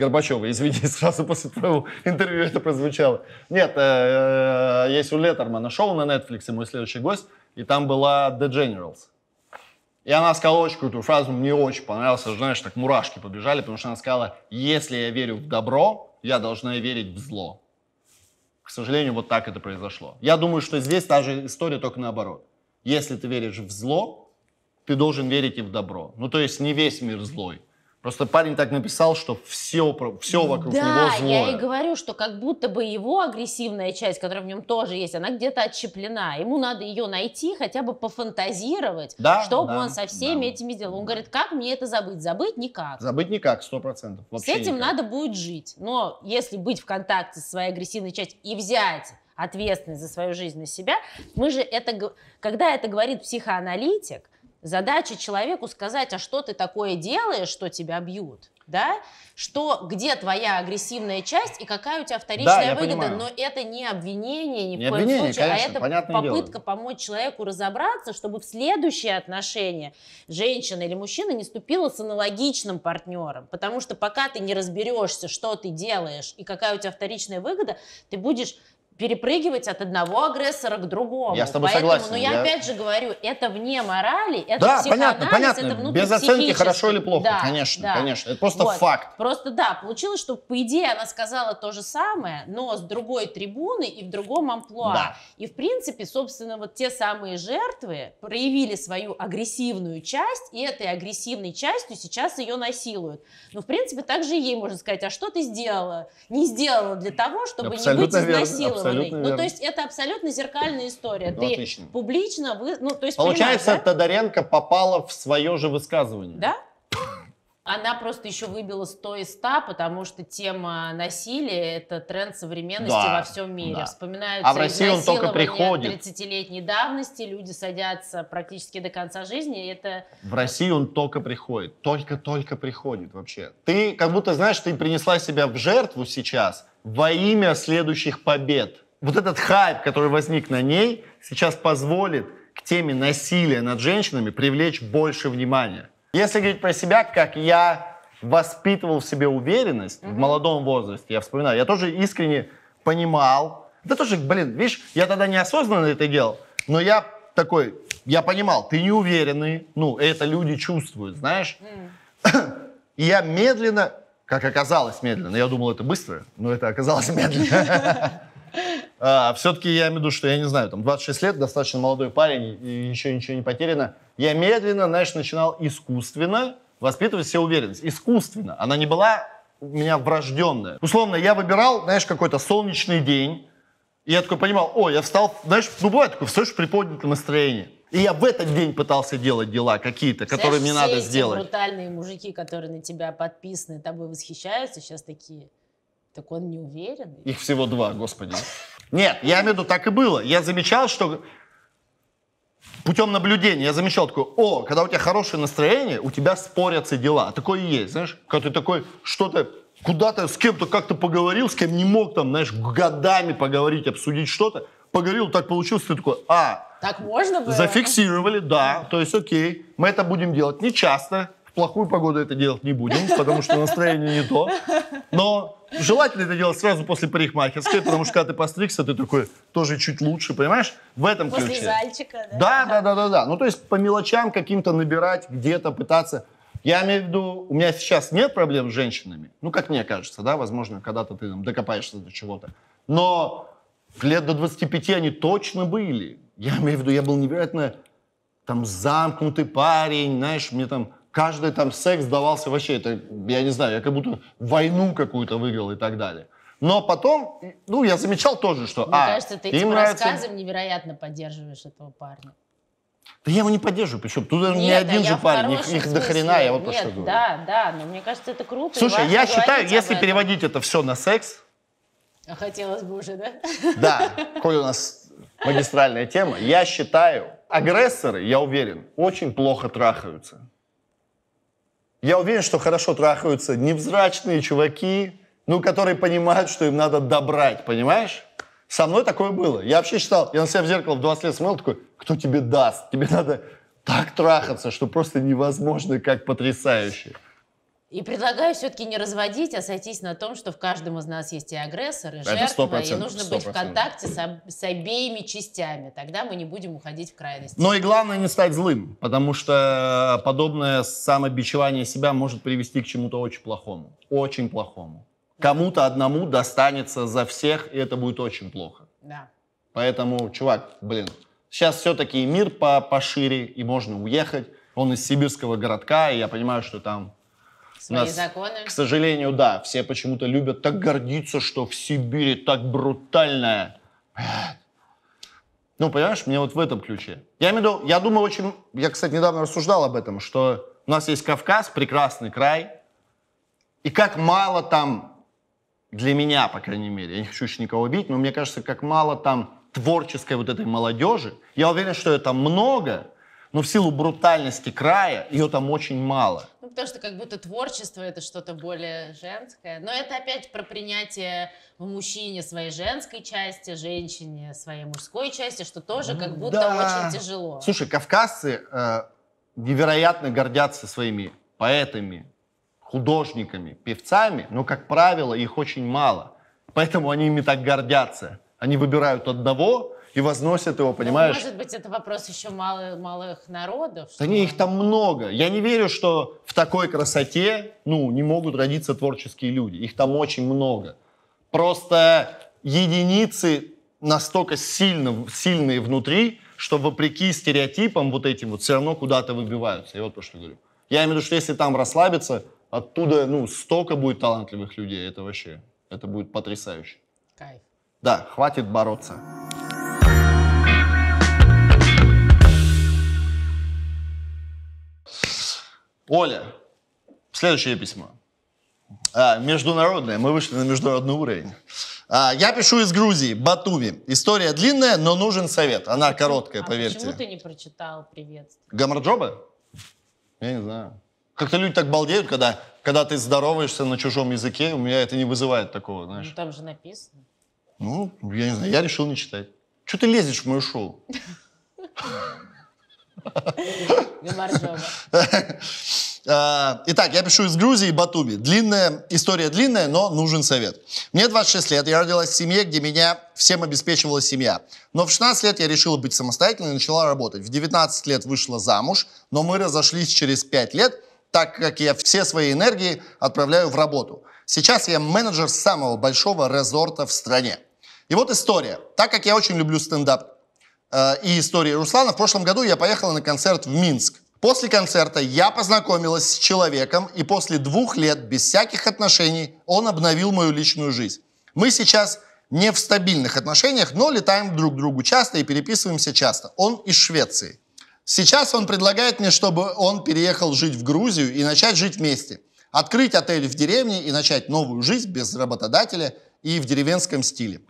Горбачева, извини, [laughs] сразу после твоего интервью это прозвучало. Нет, э, э есть у Леттермана шоу на Netflix, мой следующий гость, и там была The Generals. И она сказала очень крутую фразу, мне очень понравился, знаешь, так мурашки побежали, потому что она сказала, если я верю в добро, я должна верить в зло. К сожалению, вот так это произошло. Я думаю, что здесь та же история, только наоборот. Если ты веришь в зло, ты должен верить и в добро. Ну, то есть не весь мир злой, Просто парень так написал, что все, все вокруг да, него злое. Да, я и говорю, что как будто бы его агрессивная часть, которая в нем тоже есть, она где-то отщеплена. Ему надо ее найти, хотя бы пофантазировать, да, чтобы да, он со всеми да. этими делал. Он говорит, как мне это забыть? Забыть никак. Забыть никак, сто процентов. С этим никак. надо будет жить. Но если быть в контакте со своей агрессивной частью и взять ответственность за свою жизнь на себя, мы же это, когда это говорит психоаналитик, Задача человеку сказать, а что ты такое делаешь, что тебя бьют, да? Что, где твоя агрессивная часть и какая у тебя вторичная да, выгода? Понимаю. Но это не обвинение ни не в коем обвинение, случае, а конечно, а это попытка дело. помочь человеку разобраться, чтобы в следующие отношения женщина или мужчина не ступила с аналогичным партнером. Потому что пока ты не разберешься, что ты делаешь и какая у тебя вторичная выгода, ты будешь перепрыгивать от одного агрессора к другому. Я с тобой Поэтому, согласен. Но ну, я, я опять же говорю, это вне морали, это да, понятно, понятно. это Без оценки хорошо или плохо, да, конечно, да. конечно. Это просто вот. факт. Просто да, получилось, что по идее она сказала то же самое, но с другой трибуны и в другом амплуа. Да. И в принципе, собственно, вот те самые жертвы проявили свою агрессивную часть, и этой агрессивной частью сейчас ее насилуют. Но ну, в принципе, также ей можно сказать, а что ты сделала? Не сделала для того, чтобы Абсолютно не быть изнасилованной. Абсолютно верно. Ну, то есть это абсолютно зеркальная история. Ну, Ты отлично. публично... Вы... Ну, то есть, а Получается, да? Тодоренко попала в свое же высказывание. Да? Она просто еще выбила 100 из 100, потому что тема насилия – это тренд современности да, во всем мире. Да. Вспоминаются а в России он только приходит. 30-летней давности, люди садятся практически до конца жизни. Это... В России он только приходит, только-только приходит вообще. Ты как будто, знаешь, ты принесла себя в жертву сейчас, во имя следующих побед. Вот этот хайп, который возник на ней, сейчас позволит к теме насилия над женщинами привлечь больше внимания. Если говорить про себя, как я воспитывал в себе уверенность mm-hmm. в молодом возрасте, я вспоминаю, я тоже искренне понимал, да тоже, блин, видишь, я тогда неосознанно это делал, но я такой, я понимал, ты неуверенный, ну, это люди чувствуют, знаешь. Mm. [coughs] И я медленно как оказалось, медленно. Я думал, это быстро, но это оказалось медленно. [laughs] [laughs] А, все-таки я имею в виду, что я не знаю, там 26 лет, достаточно молодой парень, и еще ничего не потеряно. Я медленно, знаешь, начинал искусственно воспитывать себе уверенность. Искусственно. Она не была у меня врожденная. Условно, я выбирал, знаешь, какой-то солнечный день, и я такой понимал, о, я встал, знаешь, ну бывает такое, встаешь в приподнятом настроении. И я в этот день пытался делать дела какие-то, которые мне надо сделать. брутальные мужики, которые на тебя подписаны, тобой восхищаются, сейчас такие. Так он не уверен. Их всего два, господи. Нет, я имею в виду, так и было. Я замечал, что путем наблюдения я замечал такое, о, когда у тебя хорошее настроение, у тебя спорятся дела. Такое и есть, знаешь, когда ты такой что-то куда-то с кем-то как-то поговорил, с кем не мог там, знаешь, годами поговорить, обсудить что-то, поговорил, так получилось, ты такой, а, так можно было? Зафиксировали, да. То есть, окей, мы это будем делать не часто. В плохую погоду это делать не будем, потому что настроение не то. Но желательно это делать сразу после парикмахерской, потому что когда ты постригся, ты такой тоже чуть лучше, понимаешь? В этом после ключе. зальчика, да? Да, да, да, да, да. Ну, то есть по мелочам каким-то набирать, где-то пытаться. Я имею в виду, у меня сейчас нет проблем с женщинами. Ну, как мне кажется, да, возможно, когда-то ты там докопаешься до чего-то. Но лет до 25 они точно были я имею в виду, я был невероятно там замкнутый парень, знаешь, мне там каждый там секс давался вообще, это, я не знаю, я как будто войну какую-то выиграл и так далее. Но потом, ну, я замечал тоже, что... Мне а, кажется, ты этим нравится... рассказом невероятно поддерживаешь этого парня. Да я его не поддерживаю, причем тут Нет, не один да же парень, их, их до хрена, я вот Нет, про говорю. Да, да, но мне кажется, это круто. Слушай, я считаю, если переводить это все на секс... А хотелось бы уже, да? Да, [laughs] коль у нас магистральная тема. Я считаю, агрессоры, я уверен, очень плохо трахаются. Я уверен, что хорошо трахаются невзрачные чуваки, ну, которые понимают, что им надо добрать, понимаешь? Со мной такое было. Я вообще считал, я на себя в зеркало в 20 лет смотрел, такой, кто тебе даст? Тебе надо так трахаться, что просто невозможно, как потрясающе. И предлагаю все-таки не разводить, а сойтись на том, что в каждом из нас есть и агрессор, и жертва, и нужно 100%. быть в контакте с, с обеими частями. Тогда мы не будем уходить в крайности. Но ну и главное не стать злым, потому что э, подобное самобичевание себя может привести к чему-то очень плохому. Очень плохому. Кому-то одному достанется за всех, и это будет очень плохо. Да. Поэтому, чувак, блин, сейчас все-таки мир по пошире, и можно уехать. Он из сибирского городка, и я понимаю, что там Свои нас, законы. К сожалению, да, все почему-то любят так гордиться, что в Сибири так брутальная. Ну, понимаешь, мне вот в этом ключе. Я имею в виду, я думаю очень... Я, кстати, недавно рассуждал об этом, что у нас есть Кавказ, прекрасный край, и как мало там, для меня, по крайней мере, я не хочу еще никого бить, но мне кажется, как мало там творческой вот этой молодежи. Я уверен, что это много, но в силу брутальности края ее там очень мало. Ну, потому что как будто творчество это что-то более женское. Но это опять про принятие в мужчине своей женской части, женщине своей мужской части, что тоже как будто да. очень тяжело. Слушай, кавказцы э, невероятно гордятся своими поэтами, художниками, певцами, но, как правило, их очень мало. Поэтому они ими так гордятся. Они выбирают одного, и возносят его, ну, понимаешь? Ну, может быть, это вопрос еще малых, малых народов? Да не, их там много. Я не верю, что в такой красоте, ну, не могут родиться творческие люди. Их там очень много. Просто единицы настолько сильно, сильные внутри, что вопреки стереотипам вот этим вот все равно куда-то выбиваются. Я вот про что говорю. Я имею в виду, что если там расслабиться, оттуда, ну, столько будет талантливых людей. Это вообще, это будет потрясающе. Кайф. Да, хватит бороться. Оля, следующее письмо. А, международное. Мы вышли на международный уровень. А, я пишу из Грузии, Батуми. История длинная, но нужен совет. Она почему, короткая, а поверьте. Почему ты не прочитал приветствие? Гамарджоба? Я не знаю. Как-то люди так балдеют, когда, когда ты здороваешься на чужом языке. У меня это не вызывает такого, ну, знаешь. Ну, там же написано. Ну, я не знаю, я решил не читать. Чего ты лезешь в мою шоу? [laughs] [laughs] А, итак, я пишу из Грузии, Батуми. Длинная, история длинная, но нужен совет. Мне 26 лет, я родилась в семье, где меня всем обеспечивала семья. Но в 16 лет я решила быть самостоятельной и начала работать. В 19 лет вышла замуж, но мы разошлись через 5 лет, так как я все свои энергии отправляю в работу. Сейчас я менеджер самого большого резорта в стране. И вот история. Так как я очень люблю стендап Э, и истории Руслана, в прошлом году я поехала на концерт в Минск. После концерта я познакомилась с человеком, и после двух лет без всяких отношений он обновил мою личную жизнь. Мы сейчас не в стабильных отношениях, но летаем друг к другу часто и переписываемся часто. Он из Швеции. Сейчас он предлагает мне, чтобы он переехал жить в Грузию и начать жить вместе. Открыть отель в деревне и начать новую жизнь без работодателя и в деревенском стиле.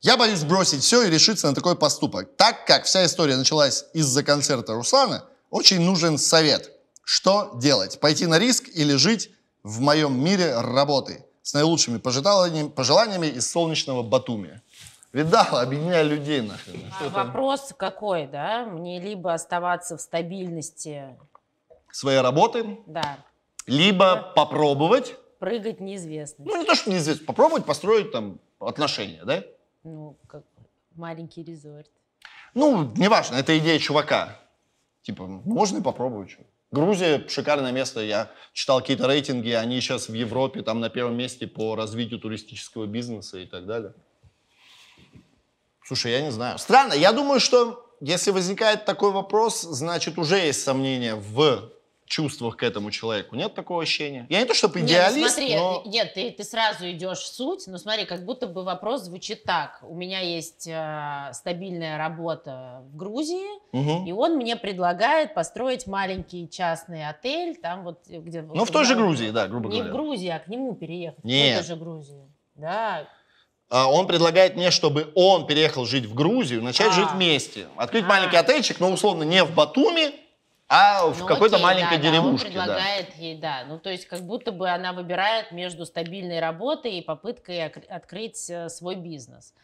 Я боюсь бросить все и решиться на такой поступок. Так как вся история началась из-за концерта Руслана, очень нужен совет. Что делать? Пойти на риск или жить в моем мире работы? С наилучшими пожеланиями, пожеланиями из солнечного Батуми. Видала, объединяя людей нахрен. А вопрос какой, да? Мне либо оставаться в стабильности своей работы, да. либо да. попробовать. Прыгать неизвестно. Ну, не то, что неизвестно. Попробовать построить там отношения, да? Ну, как маленький резорт. Ну, неважно, это идея чувака. Типа, можно и попробовать. Что? Грузия шикарное место. Я читал какие-то рейтинги, они сейчас в Европе там на первом месте по развитию туристического бизнеса и так далее. Слушай, я не знаю. Странно. Я думаю, что если возникает такой вопрос, значит уже есть сомнения в чувствах к этому человеку. Нет такого ощущения? Я не то, чтобы ну идеалист, нет, ну смотри, но... Э, нет, ты, ты сразу идешь в суть, но смотри, как будто бы вопрос звучит так. У меня есть э, стабильная работа в Грузии, угу. и он мне предлагает построить маленький частный отель, там вот э, где... Ну, в той же Грузии, да, грубо не говоря. Не в Грузии, а к нему переехать. Нет. В той же Грузии. Да, а он предлагает мне, чтобы он переехал жить в Грузию, начать а. жить вместе. Открыть а. маленький отельчик, но условно не в Батуми, а в ну, какой-то окей, маленькой да, деревушке. Да, он предлагает да. ей, да. Ну, то есть, как будто бы она выбирает между стабильной работой и попыткой открыть э, свой бизнес.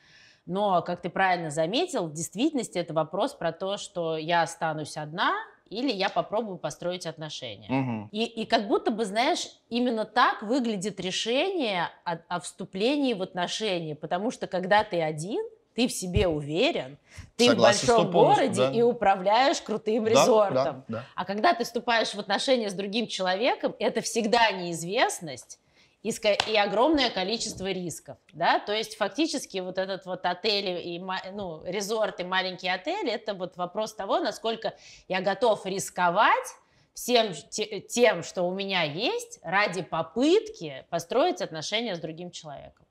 Но, как ты правильно заметил, в действительности это вопрос про то, что я останусь одна или я попробую построить отношения. Угу. И, и как будто бы, знаешь, именно так выглядит решение о, о вступлении в отношения, потому что когда ты один, ты в себе уверен, ты Согласен, в большом городе да. и управляешь крутым да, резортом. Да, да. А когда ты вступаешь в отношения с другим человеком, это всегда неизвестность и, и огромное количество рисков, да, то есть фактически вот этот вот отель и ну резорт и маленький отель это вот вопрос того, насколько я готов рисковать всем тем, что у меня есть, ради попытки построить отношения с другим человеком.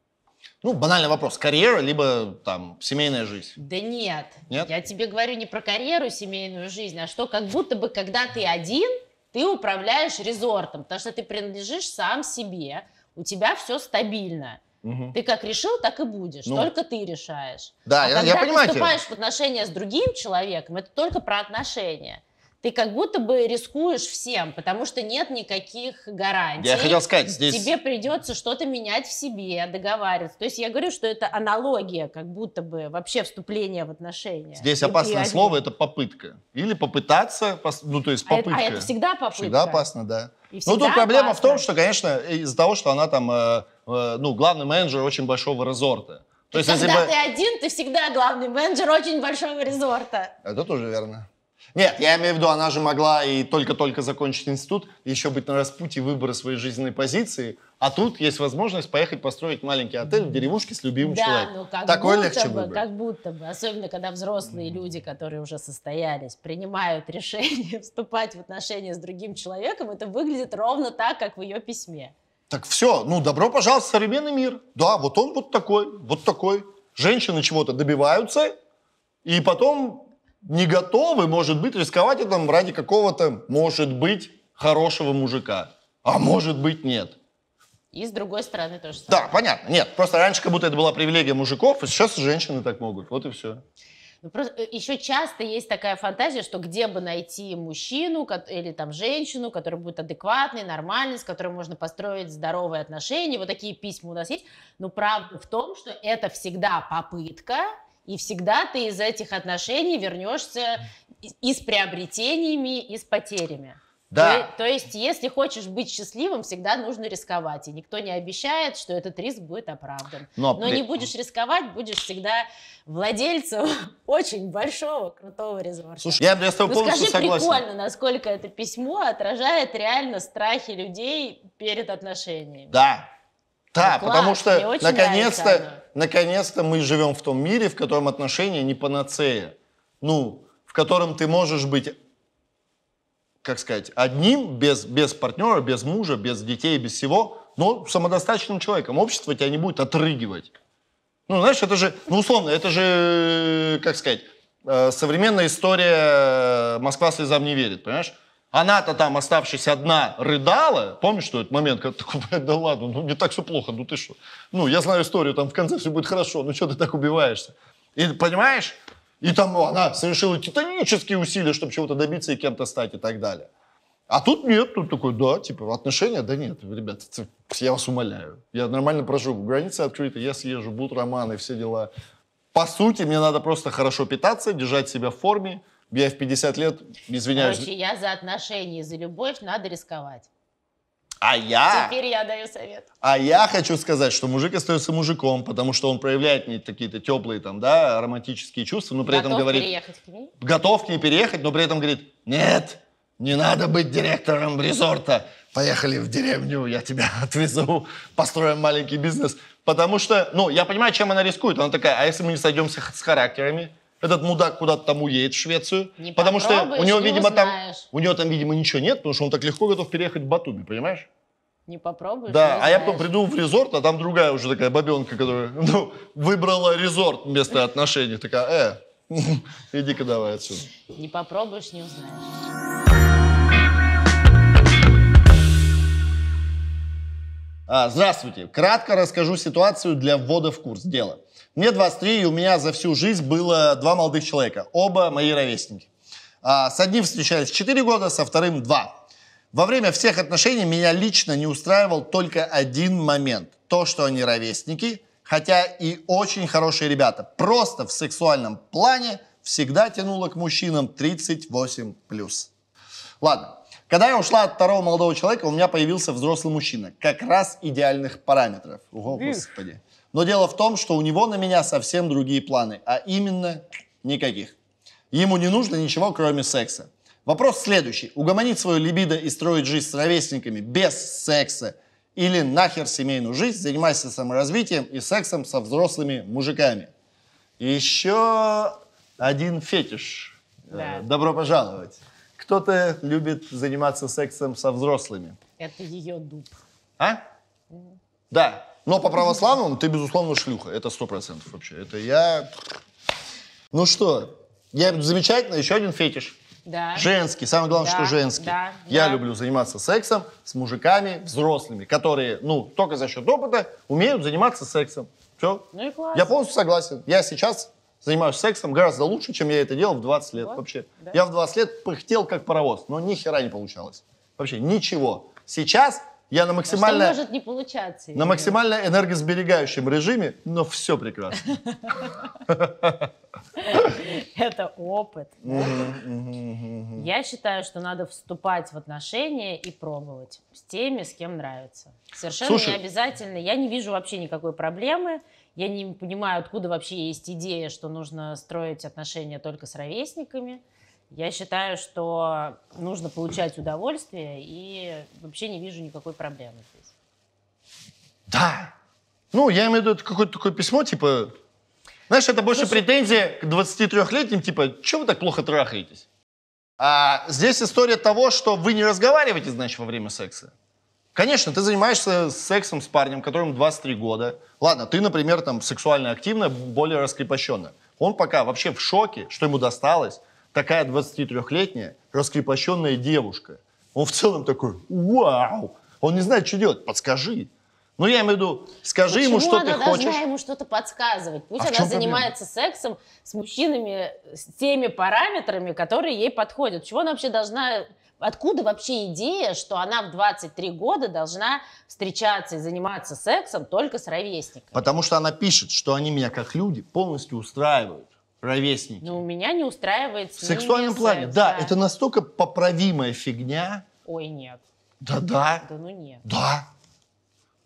Ну, банальный вопрос. Карьера, либо там семейная жизнь. Да нет. Нет? Я тебе говорю не про карьеру, семейную жизнь, а что как будто бы, когда ты один, ты управляешь резортом, потому что ты принадлежишь сам себе, у тебя все стабильно. Угу. Ты как решил, так и будешь. Ну, только ты решаешь. Да, а я, когда я понимаю. Когда ты вступаешь тебя. в отношения с другим человеком, это только про отношения ты как будто бы рискуешь всем, потому что нет никаких гарантий. Я хотел сказать, здесь... Тебе придется что-то менять в себе, договариваться. То есть я говорю, что это аналогия, как будто бы вообще вступление в отношения. Здесь опасное один. слово — это попытка. Или попытаться, ну то есть попытка. А это, а это всегда попытка. Всегда опасно, да. ну тут проблема опасно. в том, что, конечно, из-за того, что она там, э, э, ну, главный менеджер очень большого резорта. То, есть, когда бы... ты один, ты всегда главный менеджер очень большого резорта. Это тоже верно. Нет, я имею в виду, она же могла и только-только закончить институт, еще быть на распутье выбора своей жизненной позиции, а тут есть возможность поехать построить маленький отель в деревушке с любимым да, человеком. Ну, как Такое будто легче бы, выбрать. Как будто бы, особенно когда взрослые mm. люди, которые уже состоялись, принимают решение [laughs] вступать в отношения с другим человеком, это выглядит ровно так, как в ее письме. Так все, ну добро пожаловать в современный мир. Да, вот он вот такой, вот такой. Женщины чего-то добиваются, и потом не готовы, может быть, рисковать этим ради какого-то, может быть, хорошего мужика. А может быть, нет. И с другой стороны тоже самое. Да, понятно. Нет, просто раньше как будто это была привилегия мужиков, а сейчас женщины так могут. Вот и все. Ну, просто, э, еще часто есть такая фантазия, что где бы найти мужчину или там женщину, который будет адекватный, нормальный, с которым можно построить здоровые отношения. Вот такие письма у нас есть. Но правда в том, что это всегда попытка и всегда ты из этих отношений вернешься и с приобретениями, и с потерями. Да. То, то есть, если хочешь быть счастливым, всегда нужно рисковать. И никто не обещает, что этот риск будет оправдан. Но, Но не будешь рисковать, будешь всегда владельцем [laughs] очень большого, крутого резорта. Слушай, я, я с тобой ну, полностью скажи согласен. прикольно, насколько это письмо отражает реально страхи людей перед отношениями. Да, да, ну, потому класс, что наконец-то, наконец-то мы живем в том мире, в котором отношения не панацея. Ну, в котором ты можешь быть, как сказать, одним, без, без партнера, без мужа, без детей, без всего, но самодостаточным человеком. Общество тебя не будет отрыгивать. Ну, знаешь, это же, ну, условно, это же, как сказать, э, современная история «Москва слезам не верит», понимаешь? Она-то там, оставшись одна, рыдала. Помнишь, что этот момент, когда такой, да ладно, ну не так все плохо, ну ты что? Ну, я знаю историю, там в конце все будет хорошо, ну что ты так убиваешься? И понимаешь? И там ну, она совершила титанические усилия, чтобы чего-то добиться и кем-то стать и так далее. А тут нет, тут такой, да, типа, отношения, да нет, ребят, я вас умоляю. Я нормально проживу, границы открыты, я съезжу, будут романы, все дела. По сути, мне надо просто хорошо питаться, держать себя в форме, я в 50 лет, извиняюсь. Короче, я за отношения за любовь надо рисковать. А я... Теперь я даю совет. А я хочу сказать, что мужик остается мужиком, потому что он проявляет не какие-то теплые там, да, романтические чувства, но при готов этом говорит... переехать к ней? Готов к ней переехать, но при этом говорит, нет, не надо быть директором резорта. Поехали в деревню, я тебя [laughs] отвезу, построим маленький бизнес. Потому что, ну, я понимаю, чем она рискует. Она такая, а если мы не сойдемся с характерами? этот мудак куда-то там уедет в Швецию. Не потому что у него, не видимо, узнаешь. там, у него там, видимо, ничего нет, потому что он так легко готов переехать в Батуми, понимаешь? Не попробуешь? Да, не а знаешь. я потом приду в резорт, а там другая уже такая бабенка, которая [laughs] ну, выбрала резорт вместо отношений. Такая, э, [laughs] иди-ка давай отсюда. Не попробуешь, не узнаешь. А, здравствуйте. Кратко расскажу ситуацию для ввода в курс дела. Мне 23, и у меня за всю жизнь было два молодых человека, оба мои ровесники. А, с одним встречались 4 года, со вторым 2. Во время всех отношений меня лично не устраивал только один момент. То, что они ровесники, хотя и очень хорошие ребята. Просто в сексуальном плане всегда тянуло к мужчинам 38+. Ладно, когда я ушла от второго молодого человека, у меня появился взрослый мужчина. Как раз идеальных параметров. Ого, господи. Но дело в том, что у него на меня совсем другие планы, а именно никаких. Ему не нужно ничего, кроме секса. Вопрос следующий. Угомонить свою либидо и строить жизнь с ровесниками без секса или нахер семейную жизнь, занимайся саморазвитием и сексом со взрослыми мужиками. Еще один фетиш. Э, да. Добро пожаловать. Кто-то любит заниматься сексом со взрослыми. Это ее дуб. А? Да, но по православному ты, безусловно, шлюха. Это сто процентов вообще. Это я... Ну что, я замечательно, еще один фетиш. Да. Женский, самое главное, да, что женский. Да, я да. люблю заниматься сексом с мужиками взрослыми, которые, ну, только за счет опыта умеют заниматься сексом. Все. Ну и класс. Я полностью согласен. Я сейчас занимаюсь сексом гораздо лучше, чем я это делал в 20 лет вот. вообще. Да. Я в 20 лет пыхтел как паровоз, но ни хера не получалось. Вообще ничего. Сейчас я на максимально... Что может не получаться. На максимально энергосберегающем режиме, но все прекрасно. Это опыт. Я считаю, что надо вступать в отношения и пробовать с теми, с кем нравится. Совершенно не обязательно. Я не вижу вообще никакой проблемы. Я не понимаю, откуда вообще есть идея, что нужно строить отношения только с ровесниками. Я считаю, что нужно получать удовольствие и вообще не вижу никакой проблемы здесь. Да. Ну, я имею в виду какое-то такое письмо, типа... Знаешь, это больше Слушай... претензия к 23-летним, типа, что вы так плохо трахаетесь? А здесь история того, что вы не разговариваете, значит, во время секса. Конечно, ты занимаешься сексом с парнем, которому 23 года. Ладно, ты, например, там сексуально активная, более раскрепощенная, Он пока вообще в шоке, что ему досталось, такая 23-летняя раскрепощенная девушка. Он в целом такой, вау, он не знает, что делать, подскажи. Ну, я имею в виду, скажи Почему ему, что ты хочешь. Почему она ему что-то подсказывать? Пусть а она занимается проблема? сексом с мужчинами, с теми параметрами, которые ей подходят. Чего она вообще должна... Откуда вообще идея, что она в 23 года должна встречаться и заниматься сексом только с ровесниками? Потому что она пишет, что они меня как люди полностью устраивают ровесники. Но у меня не устраивает В сексуальном плане, секс, да, да, это настолько поправимая фигня. Ой, нет. Да-да. Да ну нет. Да.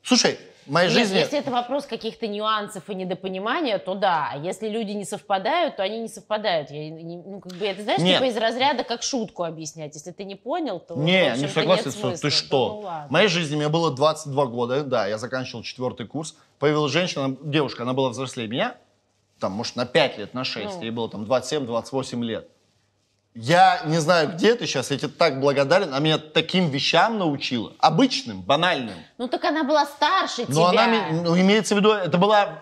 Слушай, моя жизнь... Если это вопрос каких-то нюансов и недопонимания, то да. А если люди не совпадают, то они не совпадают. Я, не, ну, как бы, это, знаешь, Нет. типа из разряда как шутку объяснять. Если ты не понял, то... Не, не согласен, что ты что. Ну, В моей жизни мне было 22 года, да, я заканчивал четвертый курс. Появилась женщина, девушка, она была взрослее меня, там, может, на 5 лет, на 6, ну. ей было там 27-28 лет. Я не знаю, где ты сейчас, я тебе так благодарен. Она меня таким вещам научила. Обычным, банальным. Ну так она была старше но тебя. Она, ну, имеется в виду, это была...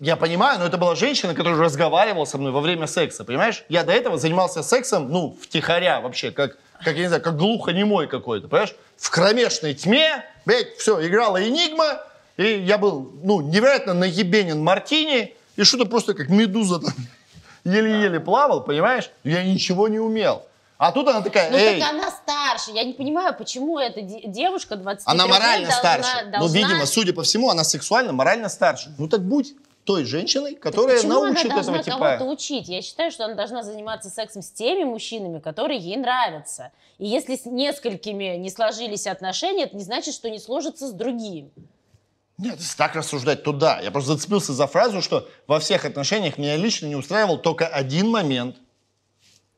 Я понимаю, но это была женщина, которая разговаривала со мной во время секса, понимаешь? Я до этого занимался сексом, ну, втихаря вообще, как, как я не знаю, как глухонемой какой-то, понимаешь? В кромешной тьме, блядь, все, играла Энигма, и я был, ну, невероятно наебенен Мартини, и что-то просто как медуза там [laughs] еле-еле плавал, понимаешь? Я ничего не умел. А тут она такая, Ну Эй! так она старше. Я не понимаю, почему эта девушка 20 Она морально должна, старше. Должна... Ну, видимо, судя по всему, она сексуально, морально старше. Ну так будь той женщиной, которая Почему научит она должна типа. кого-то учить? Я считаю, что она должна заниматься сексом с теми мужчинами, которые ей нравятся. И если с несколькими не сложились отношения, это не значит, что не сложится с другими. Нет, если так рассуждать, то да. Я просто зацепился за фразу, что во всех отношениях меня лично не устраивал только один момент.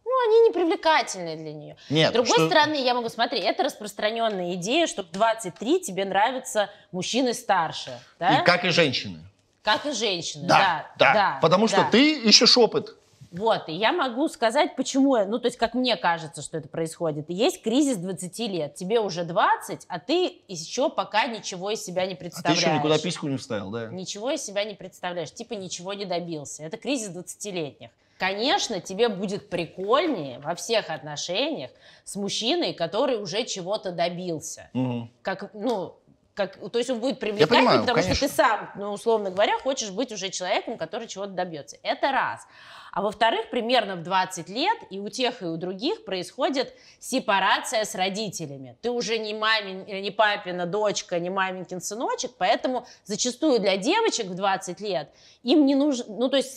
Ну, они не привлекательны для нее. Нет, С другой что... стороны, я могу, смотреть, это распространенная идея, что в 23 тебе нравятся мужчины старше. Да? И как и женщины. Как и женщины, да. Да, да. да потому да. что ты ищешь опыт. Вот, и я могу сказать, почему, ну, то есть, как мне кажется, что это происходит. Есть кризис 20 лет, тебе уже 20, а ты еще пока ничего из себя не представляешь. А ты еще никуда письку не вставил, да? Ничего из себя не представляешь, типа ничего не добился. Это кризис 20-летних. Конечно, тебе будет прикольнее во всех отношениях с мужчиной, который уже чего-то добился. Угу. Как, ну, как, то есть он будет привлекательным, понимаю, ну, потому конечно. что ты сам, ну, условно говоря, хочешь быть уже человеком, который чего-то добьется. Это раз. А во-вторых, примерно в 20 лет и у тех, и у других происходит сепарация с родителями. Ты уже не, мамин, э, не папина дочка, не маменькин сыночек, поэтому зачастую для девочек в 20 лет им не нужно, ну, то есть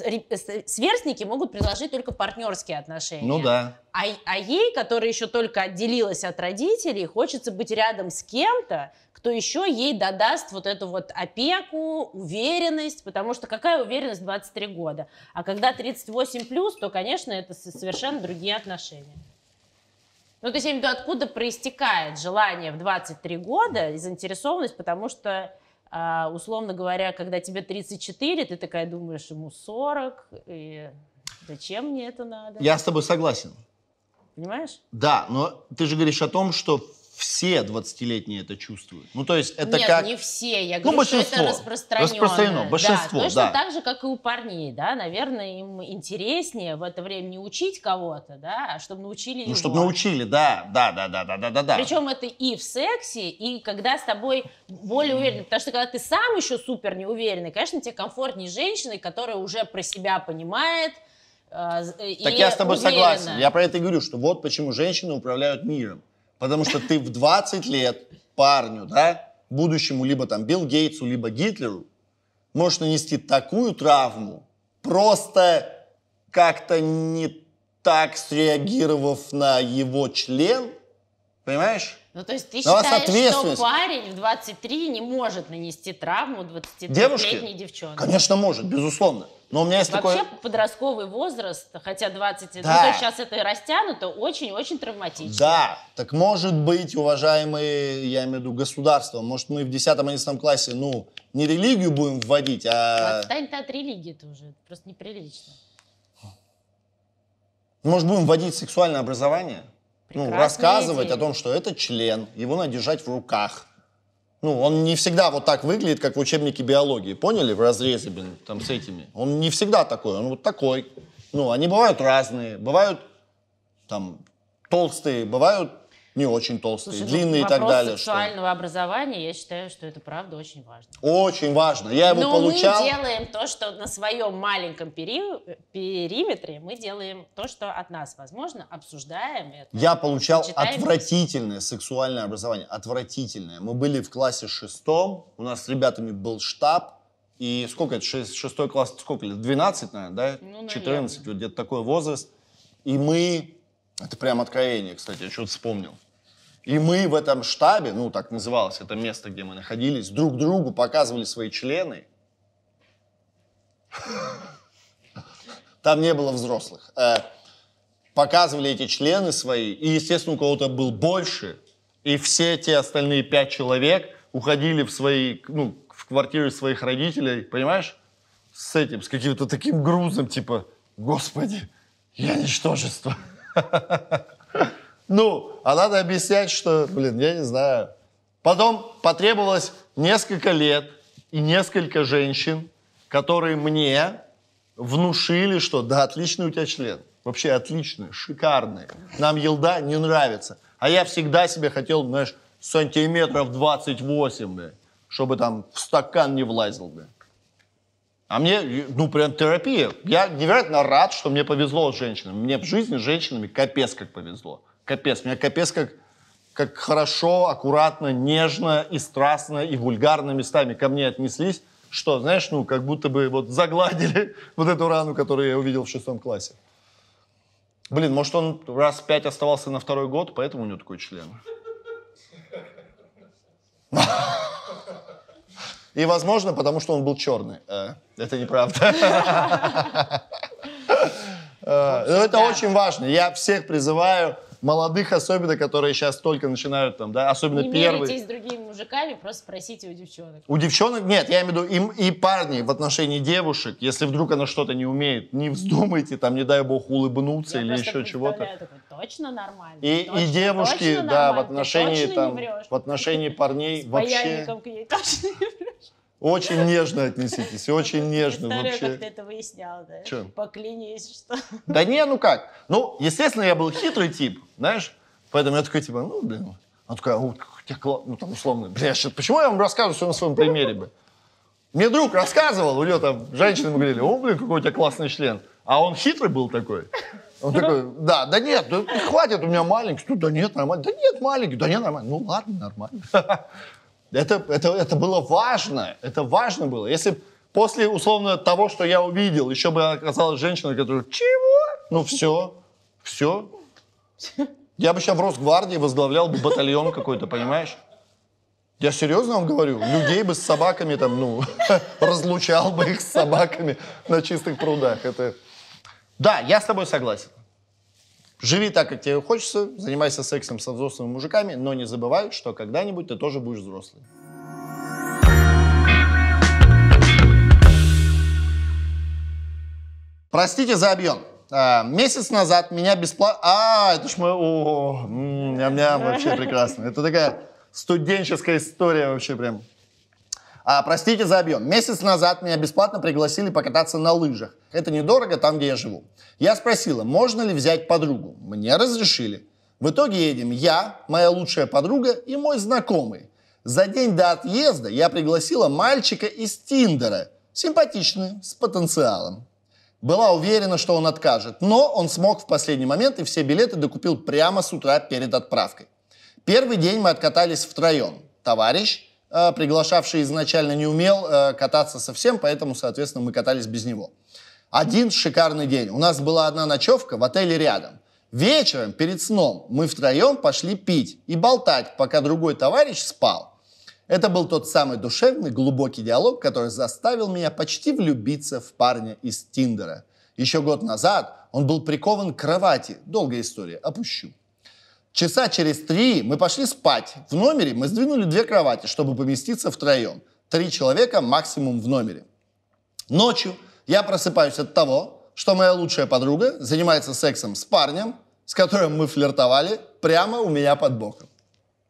сверстники могут предложить только партнерские отношения. Ну да. А, а ей, которая еще только отделилась от родителей, хочется быть рядом с кем-то, кто еще ей додаст вот эту вот опеку, уверенность, потому что какая уверенность 23 года? А когда 38 плюс, то, конечно, это совершенно другие отношения. Ну, то есть, я имею в виду, откуда проистекает желание в 23 года и заинтересованность, потому что, а, условно говоря, когда тебе 34, ты такая думаешь, ему 40, и зачем мне это надо? Я с тобой согласен. Понимаешь? Да, но ты же говоришь о том, что все 20-летние это чувствуют. Ну, то есть это Нет, как... не все. Я ну, говорю, ну, что это распространено. Распространено, большинство, да. Точно да. так же, как и у парней, да. Наверное, им интереснее в это время не учить кого-то, да, а чтобы научили Ну, его. чтобы научили, да, да, да, да, да, да, да, да. Причем это и в сексе, и когда с тобой более уверенно. Потому что когда ты сам еще супер неуверенный, конечно, тебе комфортнее женщины, которая уже про себя понимает, э, э, так я с тобой уверена. согласен. Я про это и говорю, что вот почему женщины управляют миром. Потому что ты в 20 лет парню, да, будущему либо там Билл Гейтсу, либо Гитлеру, можешь нанести такую травму, просто как-то не так среагировав на его член, понимаешь? Ну, то есть ты считаешь, что парень в 23 не может нанести травму 23-летней девчонке? Конечно, может, безусловно. Но у меня есть Вообще, такой... подростковый возраст, хотя 20... Да. Ну, то есть сейчас это растянуто, очень-очень травматично. Да, так может быть, уважаемые, я имею в виду, государство, может, мы в 10-11 классе, ну, не религию будем вводить, а... Ну, отстань ты от религии это уже, просто неприлично. Может, будем вводить сексуальное образование? ну, рассказывать идея. о том, что это член, его надо держать в руках. Ну, он не всегда вот так выглядит, как в учебнике биологии. Поняли? В разрезе, блин, там с этими. Он не всегда такой, он вот такой. Ну, они бывают разные. Бывают там толстые, бывают не очень толстые, Слушай, ну, длинные и так далее. Вопрос сексуального что... образования, я считаю, что это правда очень важно. Очень важно. Я его Но получал. мы делаем то, что на своем маленьком пери... Э, периметре, мы делаем то, что от нас возможно, обсуждаем это. Я получал читаем отвратительное сексуальное образование, отвратительное. Мы были в классе шестом, у нас с ребятами был штаб, и сколько это, шесть, шестой класс, сколько лет? 12, наверное, да? Ну, 14, вот где-то такой возраст. И мы это прям откровение, кстати, я что-то вспомнил. И мы в этом штабе, ну так называлось это место, где мы находились, друг другу показывали свои члены. Там не было взрослых. Э, показывали эти члены свои, и, естественно, у кого-то был больше, и все те остальные пять человек уходили в свои, ну, в квартиры своих родителей, понимаешь? С этим, с каким-то таким грузом, типа, господи, я ничтожество. [laughs] Ну, а надо объяснять, что, блин, я не знаю. Потом потребовалось несколько лет и несколько женщин, которые мне внушили, что да, отличный у тебя член. Вообще отличный, шикарный. Нам елда не нравится. А я всегда себе хотел, знаешь, сантиметров 28, бля, чтобы там в стакан не влазил, бля. А мне, ну, прям терапия. Я невероятно рад, что мне повезло с женщинами. Мне в жизни с женщинами капец как повезло. Капец. Меня капец как, как хорошо, аккуратно, нежно и страстно и вульгарно местами ко мне отнеслись. Что, знаешь, ну, как будто бы вот загладили [laughs] вот эту рану, которую я увидел в шестом классе. Блин, может, он раз пять оставался на второй год, поэтому у него такой член. И, возможно, потому что он был черный. Э, это неправда. Э, это очень важно. Я всех призываю молодых, особенно, которые сейчас только начинают там, да, особенно не первые. Не меритесь с другими мужиками, просто спросите у девчонок. У девчонок нет, я имею в виду им и парни в отношении девушек, если вдруг она что-то не умеет, не вздумайте там, не дай бог, улыбнуться я или еще чего-то. Точно нормально. И, точно, и девушки, точно да, нормально. в отношении там, в отношении парней вообще. К ней точно не очень нежно отнеситесь, очень нежно Представляю, вообще. как ты это выяснял, да? Че? Поклянись, что... Да не, ну как? Ну, естественно, я был хитрый тип, знаешь? Поэтому я такой, типа, ну, блин. Она такая, у тебя класс... Ну, там, условно, бля, сейчас, почему я вам рассказываю все на своем примере бы? Мне друг рассказывал, у него там женщины говорили, о, блин, какой у тебя классный член. А он хитрый был такой. Он такой, да, да нет, да, хватит, у меня маленький. Да нет, нормально. Да нет, маленький. Да нет, нормально. Ну ладно, нормально. [laughs] Это, это, это было важно. Это важно было. Если после, условно, того, что я увидел, еще бы оказалась женщина, которая, чего? Ну все, все. Я бы сейчас в Росгвардии возглавлял бы батальон какой-то, понимаешь? Я серьезно вам говорю, людей бы с собаками там, ну, [laughs] разлучал бы их с собаками на чистых прудах. Это... Да, я с тобой согласен. Живи так, как тебе хочется, занимайся сексом со взрослыми мужиками, но не забывай, что когда-нибудь ты тоже будешь взрослым. Простите за объем. А, месяц назад меня бесплатно... А, это ж мы... О, ням-ням, вообще прекрасно. Это такая студенческая история вообще прям. А, простите за объем. Месяц назад меня бесплатно пригласили покататься на лыжах. Это недорого там, где я живу. Я спросила, можно ли взять подругу. Мне разрешили. В итоге едем я, моя лучшая подруга и мой знакомый. За день до отъезда я пригласила мальчика из Тиндера. Симпатичный, с потенциалом. Была уверена, что он откажет, но он смог в последний момент и все билеты докупил прямо с утра перед отправкой. Первый день мы откатались втроем. Товарищ, а приглашавший изначально не умел э, кататься совсем, поэтому, соответственно, мы катались без него. Один шикарный день. У нас была одна ночевка в отеле рядом. Вечером, перед сном, мы втроем пошли пить и болтать, пока другой товарищ спал. Это был тот самый душевный, глубокий диалог, который заставил меня почти влюбиться в парня из Тиндера. Еще год назад он был прикован к кровати. Долгая история, опущу. Часа через три мы пошли спать. В номере мы сдвинули две кровати, чтобы поместиться втроем. Три человека максимум в номере. Ночью я просыпаюсь от того, что моя лучшая подруга занимается сексом с парнем, с которым мы флиртовали, прямо у меня под боком.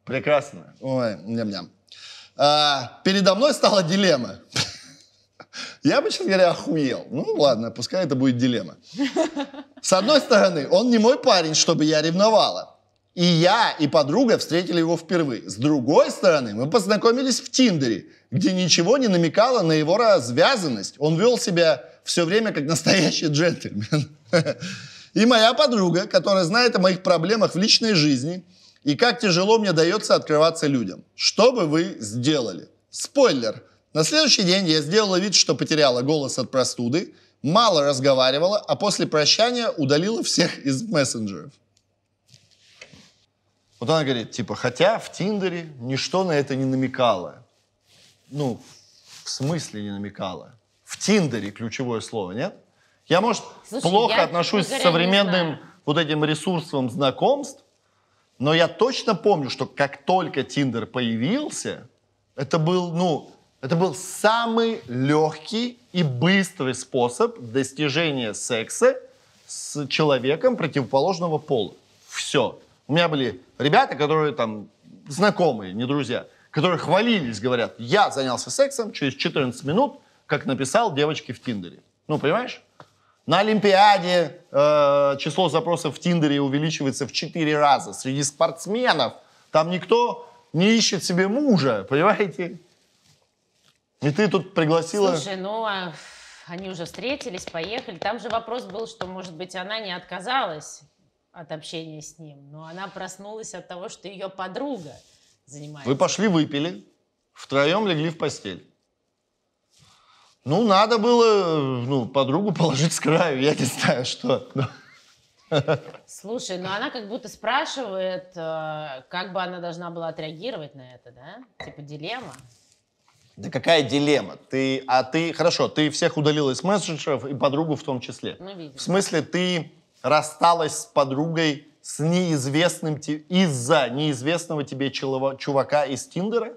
Прекрасно. Ой, ням-ням. А, передо мной стала дилемма. [laughs] Я бы, честно говоря, охуел. Ну ладно, пускай это будет дилемма. С одной стороны, он не мой парень, чтобы я ревновала. И я, и подруга встретили его впервые. С другой стороны, мы познакомились в Тиндере, где ничего не намекало на его развязанность. Он вел себя все время как настоящий джентльмен. [laughs] И моя подруга, которая знает о моих проблемах в личной жизни и как тяжело мне дается открываться людям. Что бы вы сделали? Спойлер. На следующий день я сделала вид, что потеряла голос от простуды, мало разговаривала, а после прощания удалила всех из мессенджеров. Вот она говорит, типа, хотя в Тиндере ничто на это не намекало. Ну, в смысле не намекало. В Тиндере ключевое слово, нет? Я, может, Слушай, плохо я, отношусь типа к современным вот этим ресурсам знакомств, но я точно помню, что как только Тиндер появился, это был, ну, это был самый легкий и быстрый способ достижения секса с человеком противоположного пола. Все. У меня были ребята, которые там знакомые, не друзья, которые хвалились, говорят, я занялся сексом через 14 минут, как написал девочке в Тиндере. Ну, понимаешь? На Олимпиаде э, число запросов в Тиндере увеличивается в 4 раза. Среди спортсменов там никто не ищет себе мужа, понимаете? И ты тут пригласила... Слушай, ну, а они уже встретились, поехали. Там же вопрос был, что, может быть, она не отказалась от общения с ним, но она проснулась от того, что ее подруга занимается. Вы пошли выпили, втроем легли в постель. Ну, надо было ну, подругу положить с краю, я не знаю, что. Слушай, ну она как будто спрашивает, э, как бы она должна была отреагировать на это, да? Типа дилемма. Да какая дилемма? Ты, а ты, хорошо, ты всех удалила из мессенджеров и подругу в том числе. Ну, видимо. В смысле, ты рассталась с подругой с неизвестным из-за неизвестного тебе чувака из Тиндера?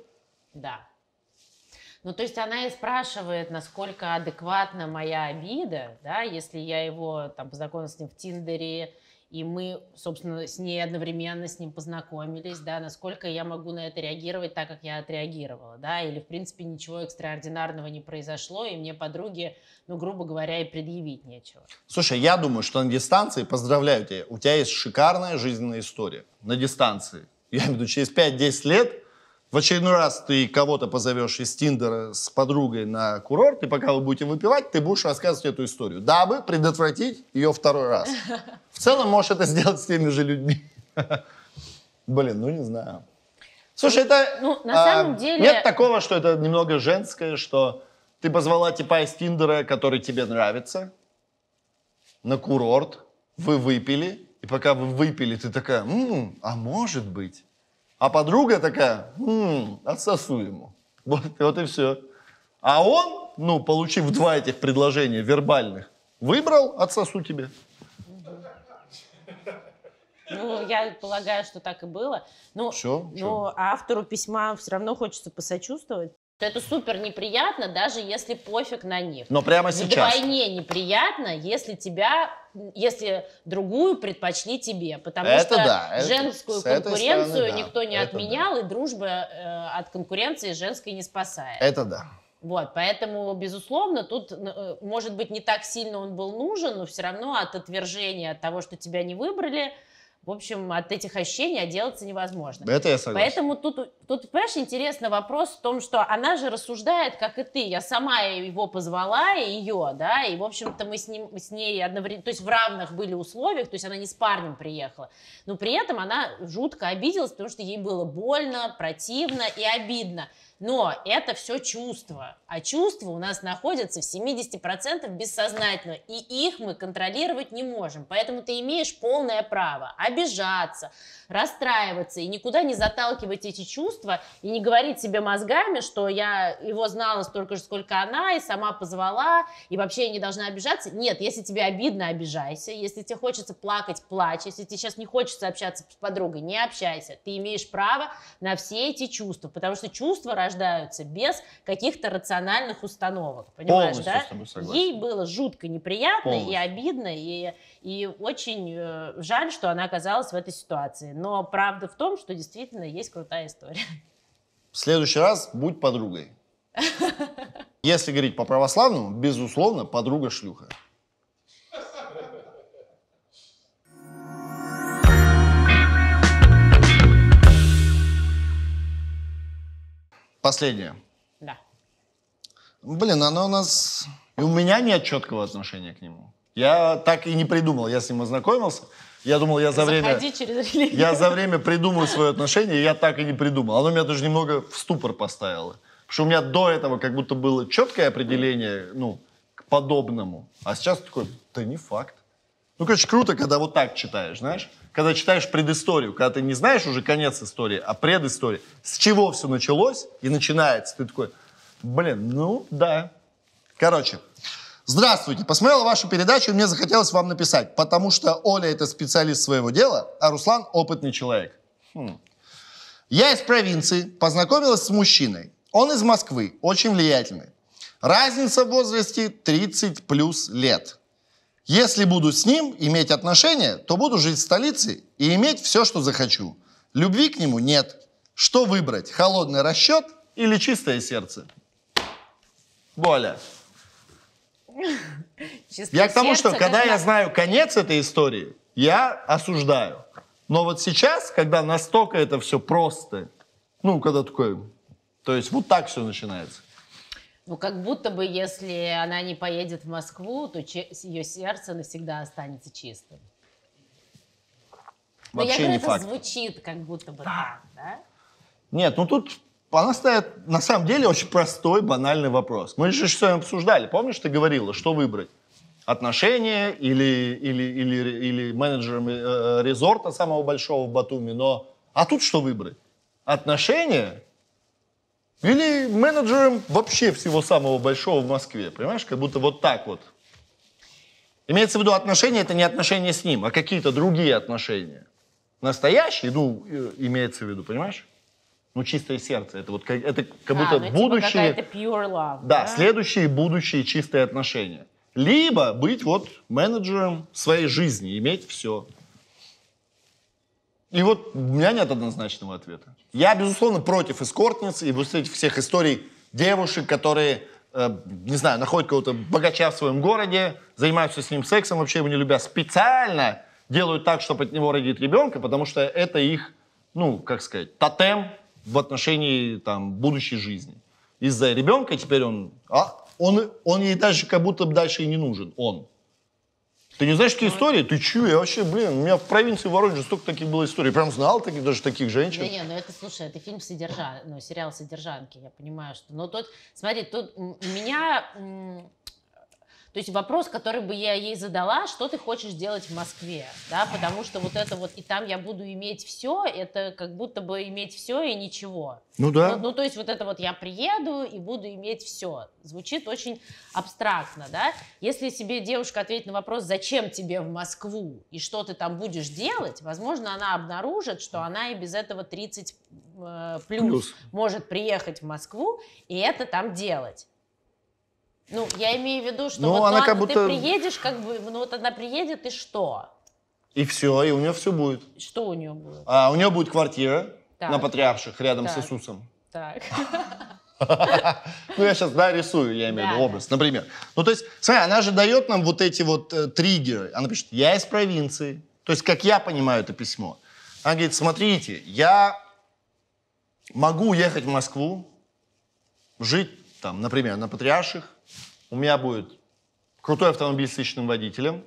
Да. Ну, то есть она и спрашивает, насколько адекватна моя обида, да, если я его там познакомилась с ним в Тиндере, и мы, собственно, с ней одновременно с ним познакомились, да, насколько я могу на это реагировать так, как я отреагировала, да, или, в принципе, ничего экстраординарного не произошло, и мне подруги, ну, грубо говоря, и предъявить нечего. Слушай, я думаю, что на дистанции, поздравляю тебя, у тебя есть шикарная жизненная история на дистанции. Я имею в виду, через 5-10 лет в очередной раз ты кого-то позовешь из Тиндера с подругой на курорт, и пока вы будете выпивать, ты будешь рассказывать эту историю, дабы предотвратить ее второй раз. В целом можешь это сделать с теми же людьми. Блин, ну не знаю. Слушай, это... Ну, на самом а, деле... Нет такого, что это немного женское, что ты позвала типа из Тиндера, который тебе нравится, на курорт, вы выпили, и пока вы выпили, ты такая, м-м, а может быть... А подруга такая, м отсосу ему. Вот, вот и все. А он, ну, получив два этих предложения вербальных, выбрал отсосу тебе. Ну, я полагаю, что так и было. Ну, но, Все, но автору письма все равно хочется посочувствовать что это супер неприятно, даже если пофиг на них. Но прямо сейчас. Вдвойне неприятно, если тебя если другую предпочли тебе, потому это что да, женскую это, конкуренцию стороны, да, никто не отменял, да. и дружба э, от конкуренции женской не спасает. Это да. Вот, поэтому, безусловно, тут, э, может быть, не так сильно он был нужен, но все равно от отвержения, от того, что тебя не выбрали, в общем, от этих ощущений отделаться невозможно. Это я согласен. Поэтому тут, тут, понимаешь, интересный вопрос в том, что она же рассуждает, как и ты. Я сама его позвала, и ее, да, и, в общем-то, мы с, ним, с ней одновременно, то есть в равных были условиях, то есть она не с парнем приехала. Но при этом она жутко обиделась, потому что ей было больно, противно и обидно. Но это все чувства. А чувства у нас находятся в 70% бессознательно. И их мы контролировать не можем. Поэтому ты имеешь полное право обижаться, расстраиваться и никуда не заталкивать эти чувства и не говорить себе мозгами, что я его знала столько же, сколько она, и сама позвала, и вообще я не должна обижаться. Нет, если тебе обидно, обижайся. Если тебе хочется плакать, плачь. Если тебе сейчас не хочется общаться с подругой, не общайся. Ты имеешь право на все эти чувства, потому что чувства рождаются рождаются без каких-то рациональных установок, понимаешь, Полностью да? С тобой Ей было жутко неприятно Полностью. и обидно, и, и очень э, жаль, что она оказалась в этой ситуации. Но правда в том, что действительно есть крутая история. В следующий раз будь подругой. [laughs] Если говорить по православному, безусловно, подруга шлюха. Последнее. Да. Блин, оно у нас... И у меня нет четкого отношения к нему. Я так и не придумал. Я с ним ознакомился. Я думал, я за время... Через... Я за время придумаю свое отношение, и я так и не придумал. Оно меня даже немного в ступор поставило. Потому что у меня до этого как будто было четкое определение, ну, к подобному. А сейчас такое, да не факт. Ну, короче, круто, когда вот так читаешь, знаешь? Когда читаешь предысторию, когда ты не знаешь уже конец истории, а предыстории, с чего все началось и начинается. Ты такой, блин, ну да. Короче, здравствуйте. посмотрел вашу передачу, и мне захотелось вам написать, потому что Оля это специалист своего дела, а Руслан опытный человек. Хм. Я из провинции, познакомилась с мужчиной. Он из Москвы, очень влиятельный. Разница в возрасте 30 плюс лет. Если буду с ним иметь отношения, то буду жить в столице и иметь все, что захочу. Любви к нему нет. Что выбрать, холодный расчет или чистое сердце? Боля. [laughs] Чистое я к тому, что когда я знаю конец этой истории, я осуждаю. Но вот сейчас, когда настолько это все просто, ну, когда такое, то есть вот так все начинается. Ну, как будто бы, если она не поедет в Москву, то ее сердце навсегда останется чистым. Но ну, Вообще я говорю, не это факт. звучит как будто бы да. так, да? Нет, ну тут она стоит на самом деле, очень простой, банальный вопрос. Мы же с вами обсуждали, помнишь, ты говорила, что выбрать? Отношения или, или, или, или менеджером э, резорта самого большого в Батуми, но... А тут что выбрать? Отношения или менеджером вообще всего самого большого в Москве, понимаешь? Как будто вот так вот. Имеется в виду отношения, это не отношения с ним, а какие-то другие отношения. Настоящие, ну, имеется в виду, понимаешь? Ну, чистое сердце. Это вот это как а, будто ну, типа будущее... Типа pure love, да, да, следующие будущие чистые отношения. Либо быть вот менеджером своей жизни, иметь все. И вот у меня нет однозначного ответа. Я, безусловно, против эскортниц и вот этих всех историй девушек, которые, э, не знаю, находят кого-то богача в своем городе, занимаются с ним сексом, вообще его не любя, специально делают так, чтобы от него родить ребенка, потому что это их, ну, как сказать, тотем в отношении там, будущей жизни. Из-за ребенка теперь он, а, он, он ей даже как будто дальше и не нужен, он. Ты не знаешь, какие истории? Ты че? Я вообще, блин, у меня в провинции Воронеже столько таких было историй. Прям знал таких, даже таких женщин. Да не, ну это, слушай, это фильм «Содержан», ну, сериал «Содержанки», я понимаю, что... Но ну, тут, смотри, тут меня то есть вопрос, который бы я ей задала, что ты хочешь делать в Москве, да, потому что вот это вот, и там я буду иметь все, это как будто бы иметь все и ничего. Ну да. Ну, ну то есть вот это вот я приеду и буду иметь все. Звучит очень абстрактно, да. Если себе девушка ответит на вопрос, зачем тебе в Москву и что ты там будешь делать, возможно, она обнаружит, что она и без этого 30 э, плюс, плюс может приехать в Москву и это там делать. Ну, я имею в виду, что ну, вот она ну, как будто... ты приедешь, как бы, ну вот она приедет, и что? И все, и у нее все будет. Что у нее будет? А, у нее будет квартира так. на Патриарших рядом так. с Иисусом. Так. [laughs] Ну, я сейчас, да, рисую, я имею в виду образ, например. Ну, то есть, смотри, она же дает нам вот эти вот э, триггеры. Она пишет, я из провинции. То есть, как я понимаю это письмо. Она говорит, смотрите, я могу уехать в Москву, жить там, например, на Патриарших, у меня будет крутой автомобиль с личным водителем,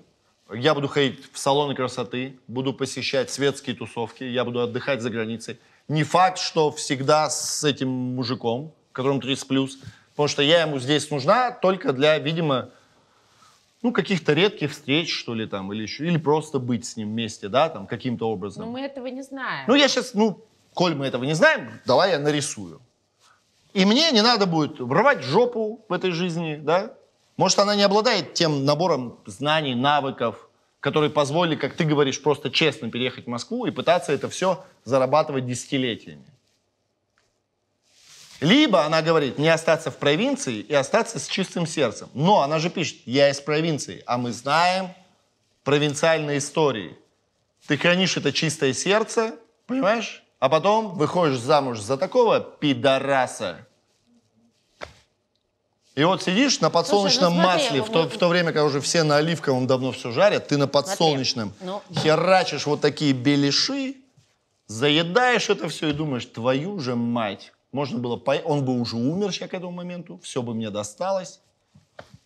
я буду ходить в салоны красоты, буду посещать светские тусовки, я буду отдыхать за границей. Не факт, что всегда с этим мужиком, которому 30 плюс, потому что я ему здесь нужна только для, видимо, ну, каких-то редких встреч, что ли, там, или еще, или просто быть с ним вместе, да, там, каким-то образом. Но ну, мы этого не знаем. Ну, я сейчас, ну, коль мы этого не знаем, давай я нарисую. И мне не надо будет врывать жопу в этой жизни, да? Может, она не обладает тем набором знаний, навыков, которые позволили, как ты говоришь, просто честно переехать в Москву и пытаться это все зарабатывать десятилетиями. Либо она говорит, не остаться в провинции и остаться с чистым сердцем. Но она же пишет, я из провинции, а мы знаем провинциальные истории. Ты хранишь это чистое сердце, понимаешь? А потом выходишь замуж за такого пидораса, и вот сидишь на подсолнечном Слушай, ну смотри, масле, в то, в то время, когда уже все на оливковом давно все жарят, ты на подсолнечном смотри, ну... херачишь вот такие беляши, заедаешь это все и думаешь, твою же мать, можно было, по... он бы уже умер сейчас к этому моменту, все бы мне досталось.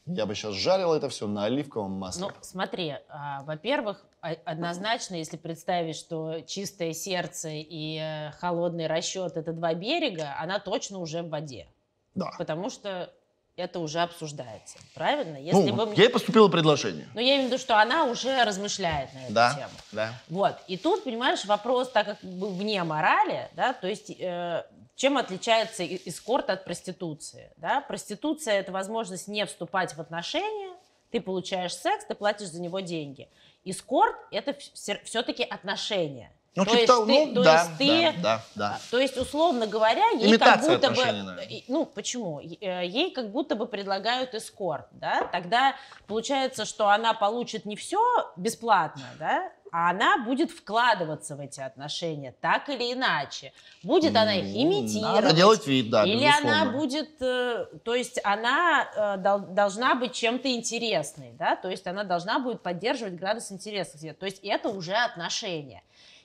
Я бы сейчас жарила это все на оливковом масле. Ну, смотри, а, во-первых, однозначно, если представить, что чистое сердце и э, холодный расчет – это два берега, она точно уже в воде. Да. Потому что это уже обсуждается, правильно? Если ну, бы... ей поступило предложение. Но ну, я имею в виду, что она уже размышляет на эту да, тему. Да, Вот, и тут, понимаешь, вопрос, так как был вне морали, да, то есть э, чем отличается эскорт от проституции, да? Проституция – это возможность не вступать в отношения, ты получаешь секс, ты платишь за него деньги. Эскорт – это все-таки отношения – ну, то читал, есть ты, ну, то да, есть ты, да, да, да. То есть, условно говоря, ей Имитация как будто бы... Наверное. Ну, почему? Э, ей как будто бы предлагают эскорт, да? Тогда получается, что она получит не все бесплатно, да? А она будет вкладываться в эти отношения, так или иначе. Будет она их ну, имитировать. Надо делать вид, да, Или безусловно. она будет... Э, то есть она э, должна быть чем-то интересной, да? То есть она должна будет поддерживать градус интереса. То есть это уже отношения.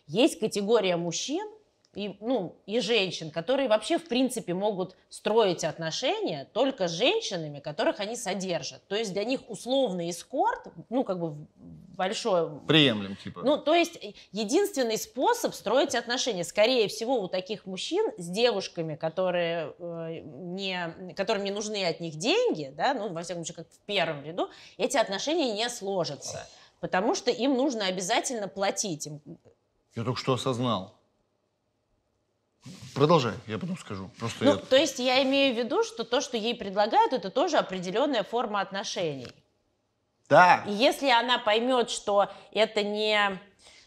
Есть категория мужчин, и, ну, и женщин, которые вообще, в принципе, могут строить отношения только с женщинами, которых они содержат. То есть для них условный эскорт, ну, как бы большой... Приемлем, типа. Ну, то есть единственный способ строить отношения, скорее всего, у таких мужчин с девушками, которые э, не, которым не нужны от них деньги, да, ну, во всяком случае, как в первом ряду, эти отношения не сложатся потому что им нужно обязательно платить. Им я только что осознал. Продолжай, я потом скажу. Просто ну, я... то есть я имею в виду, что то, что ей предлагают, это тоже определенная форма отношений. Да. И если она поймет, что это не...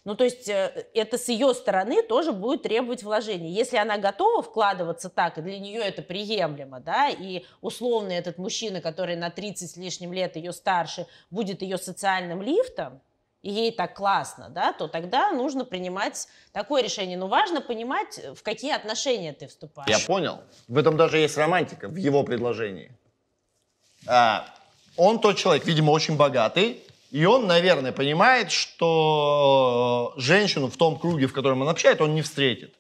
Ну, то есть э, это с ее стороны тоже будет требовать вложений. Если она готова вкладываться так, и для нее это приемлемо, да, и условно этот мужчина, который на 30 с лишним лет ее старше, будет ее социальным лифтом, и ей так классно, да, то тогда нужно принимать такое решение. Но важно понимать, э, в какие отношения ты вступаешь. Я понял. В этом даже есть романтика в его предложении. А, он тот человек, видимо, очень богатый, и он, наверное, понимает, что женщину в том круге, в котором он общает, он не встретит.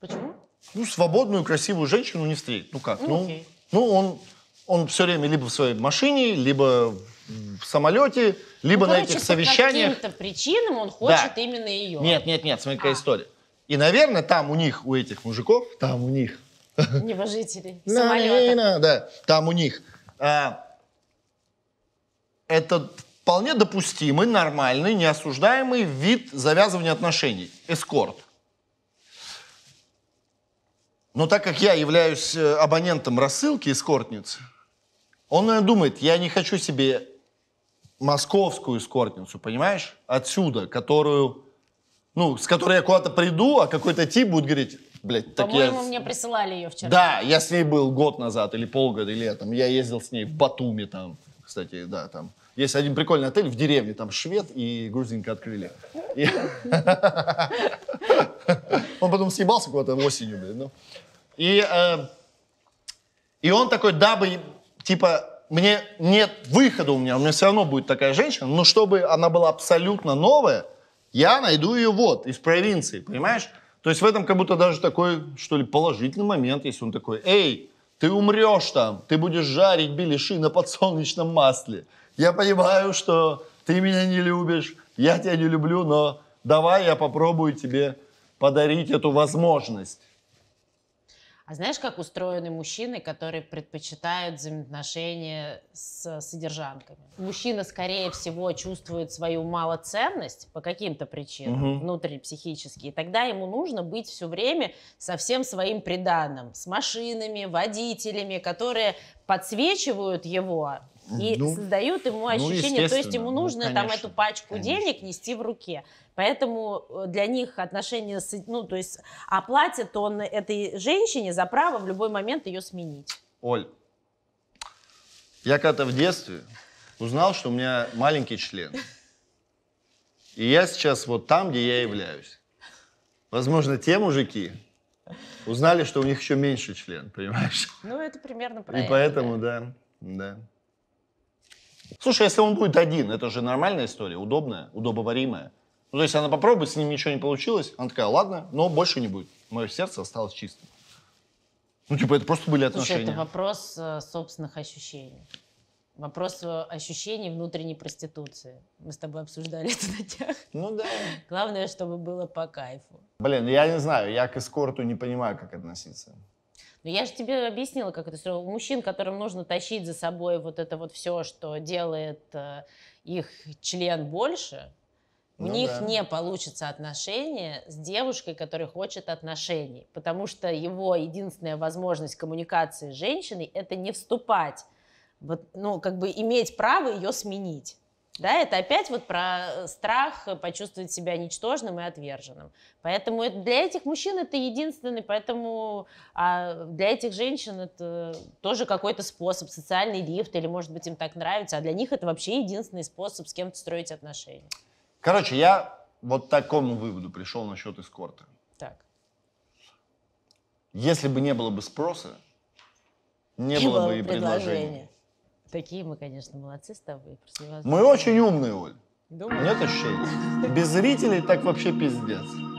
Почему? Ну, свободную, красивую женщину не встретит. Ну как? Ну, ну, ну он, он все время либо в своей машине, либо в в самолете, либо ну, короче, на этих совещаниях. По каким-то причинам он хочет да. именно ее. Нет, нет, нет, смотри, какая а. история. И, наверное, там у них, у этих мужиков, там у них. Небожителей. [laughs] Самолета. Да, там у них. А, это вполне допустимый, нормальный, неосуждаемый вид завязывания отношений. Эскорт. Но так как я являюсь э, абонентом рассылки эскортницы, он наверное, э, думает, я не хочу себе московскую эскортницу, понимаешь? Отсюда, которую, ну, с которой я куда-то приду, а какой-то тип будет говорить, блядь, так По-моему, я... мне присылали ее вчера. Да, я с ней был год назад или полгода или летом. Я ездил с ней в Батуми там, кстати, да, там. Есть один прикольный отель в деревне, там швед и грузинка открыли. [laughs] Он потом съебался куда-то осенью, блин. Ну. И, э, и он такой, дабы, типа, мне нет выхода у меня, у меня все равно будет такая женщина, но чтобы она была абсолютно новая, я найду ее вот, из провинции, понимаешь? То есть в этом как будто даже такой, что ли, положительный момент, если он такой, эй, ты умрешь там, ты будешь жарить беляши на подсолнечном масле. Я понимаю, что ты меня не любишь, я тебя не люблю, но давай я попробую тебе подарить эту возможность. А знаешь, как устроены мужчины, которые предпочитают взаимоотношения с содержанками? Мужчина, скорее всего, чувствует свою малоценность по каким-то причинам, угу. внутренне психически, и тогда ему нужно быть все время со всем своим приданным, с машинами, водителями, которые подсвечивают его и ну, создают ему ну, ощущение, ну, то есть ему ну, нужно ну, конечно, там эту пачку конечно. денег нести в руке. Поэтому э, для них отношения, с, ну, то есть оплатит он этой женщине за право в любой момент ее сменить. Оль, я когда-то в детстве узнал, что у меня маленький член. И я сейчас вот там, где я являюсь. Возможно, те мужики узнали, что у них еще меньше член, понимаешь? Ну, это примерно правильно. И поэтому, да, да. Слушай, если он будет один, это же нормальная история, удобная, удобоваримая. Ну, то есть она попробует, с ним ничего не получилось. Она такая, ладно, но больше не будет. Мое сердце осталось чистым. Ну, типа, это просто были отношения. Слушай, это вопрос э, собственных ощущений. Вопрос э, ощущений внутренней проституции. Мы с тобой обсуждали [laughs] это на днях. Ну да. Главное, чтобы было по кайфу. Блин, я не знаю, я к эскорту не понимаю, как относиться. Но ну, я же тебе объяснила, как это все. У мужчин, которым нужно тащить за собой вот это вот все, что делает э, их член больше, ну У ну, них да. не получится отношения с девушкой, которая хочет отношений, потому что его единственная возможность коммуникации с женщиной – это не вступать, вот, ну, как бы иметь право ее сменить. Да, это опять вот про э, страх почувствовать себя ничтожным и отверженным. Поэтому для этих мужчин это единственный, поэтому а для этих женщин это тоже какой-то способ, социальный лифт, или, может быть, им так нравится, а для них это вообще единственный способ с кем-то строить отношения. Короче, я вот такому выводу пришел насчет эскорта. Так. Если бы не было бы спроса, не было, было бы и предложений. Такие мы, конечно, молодцы с тобой. Мы очень умные, Оль. Думаю. Нет ощущений? Без зрителей так вообще пиздец.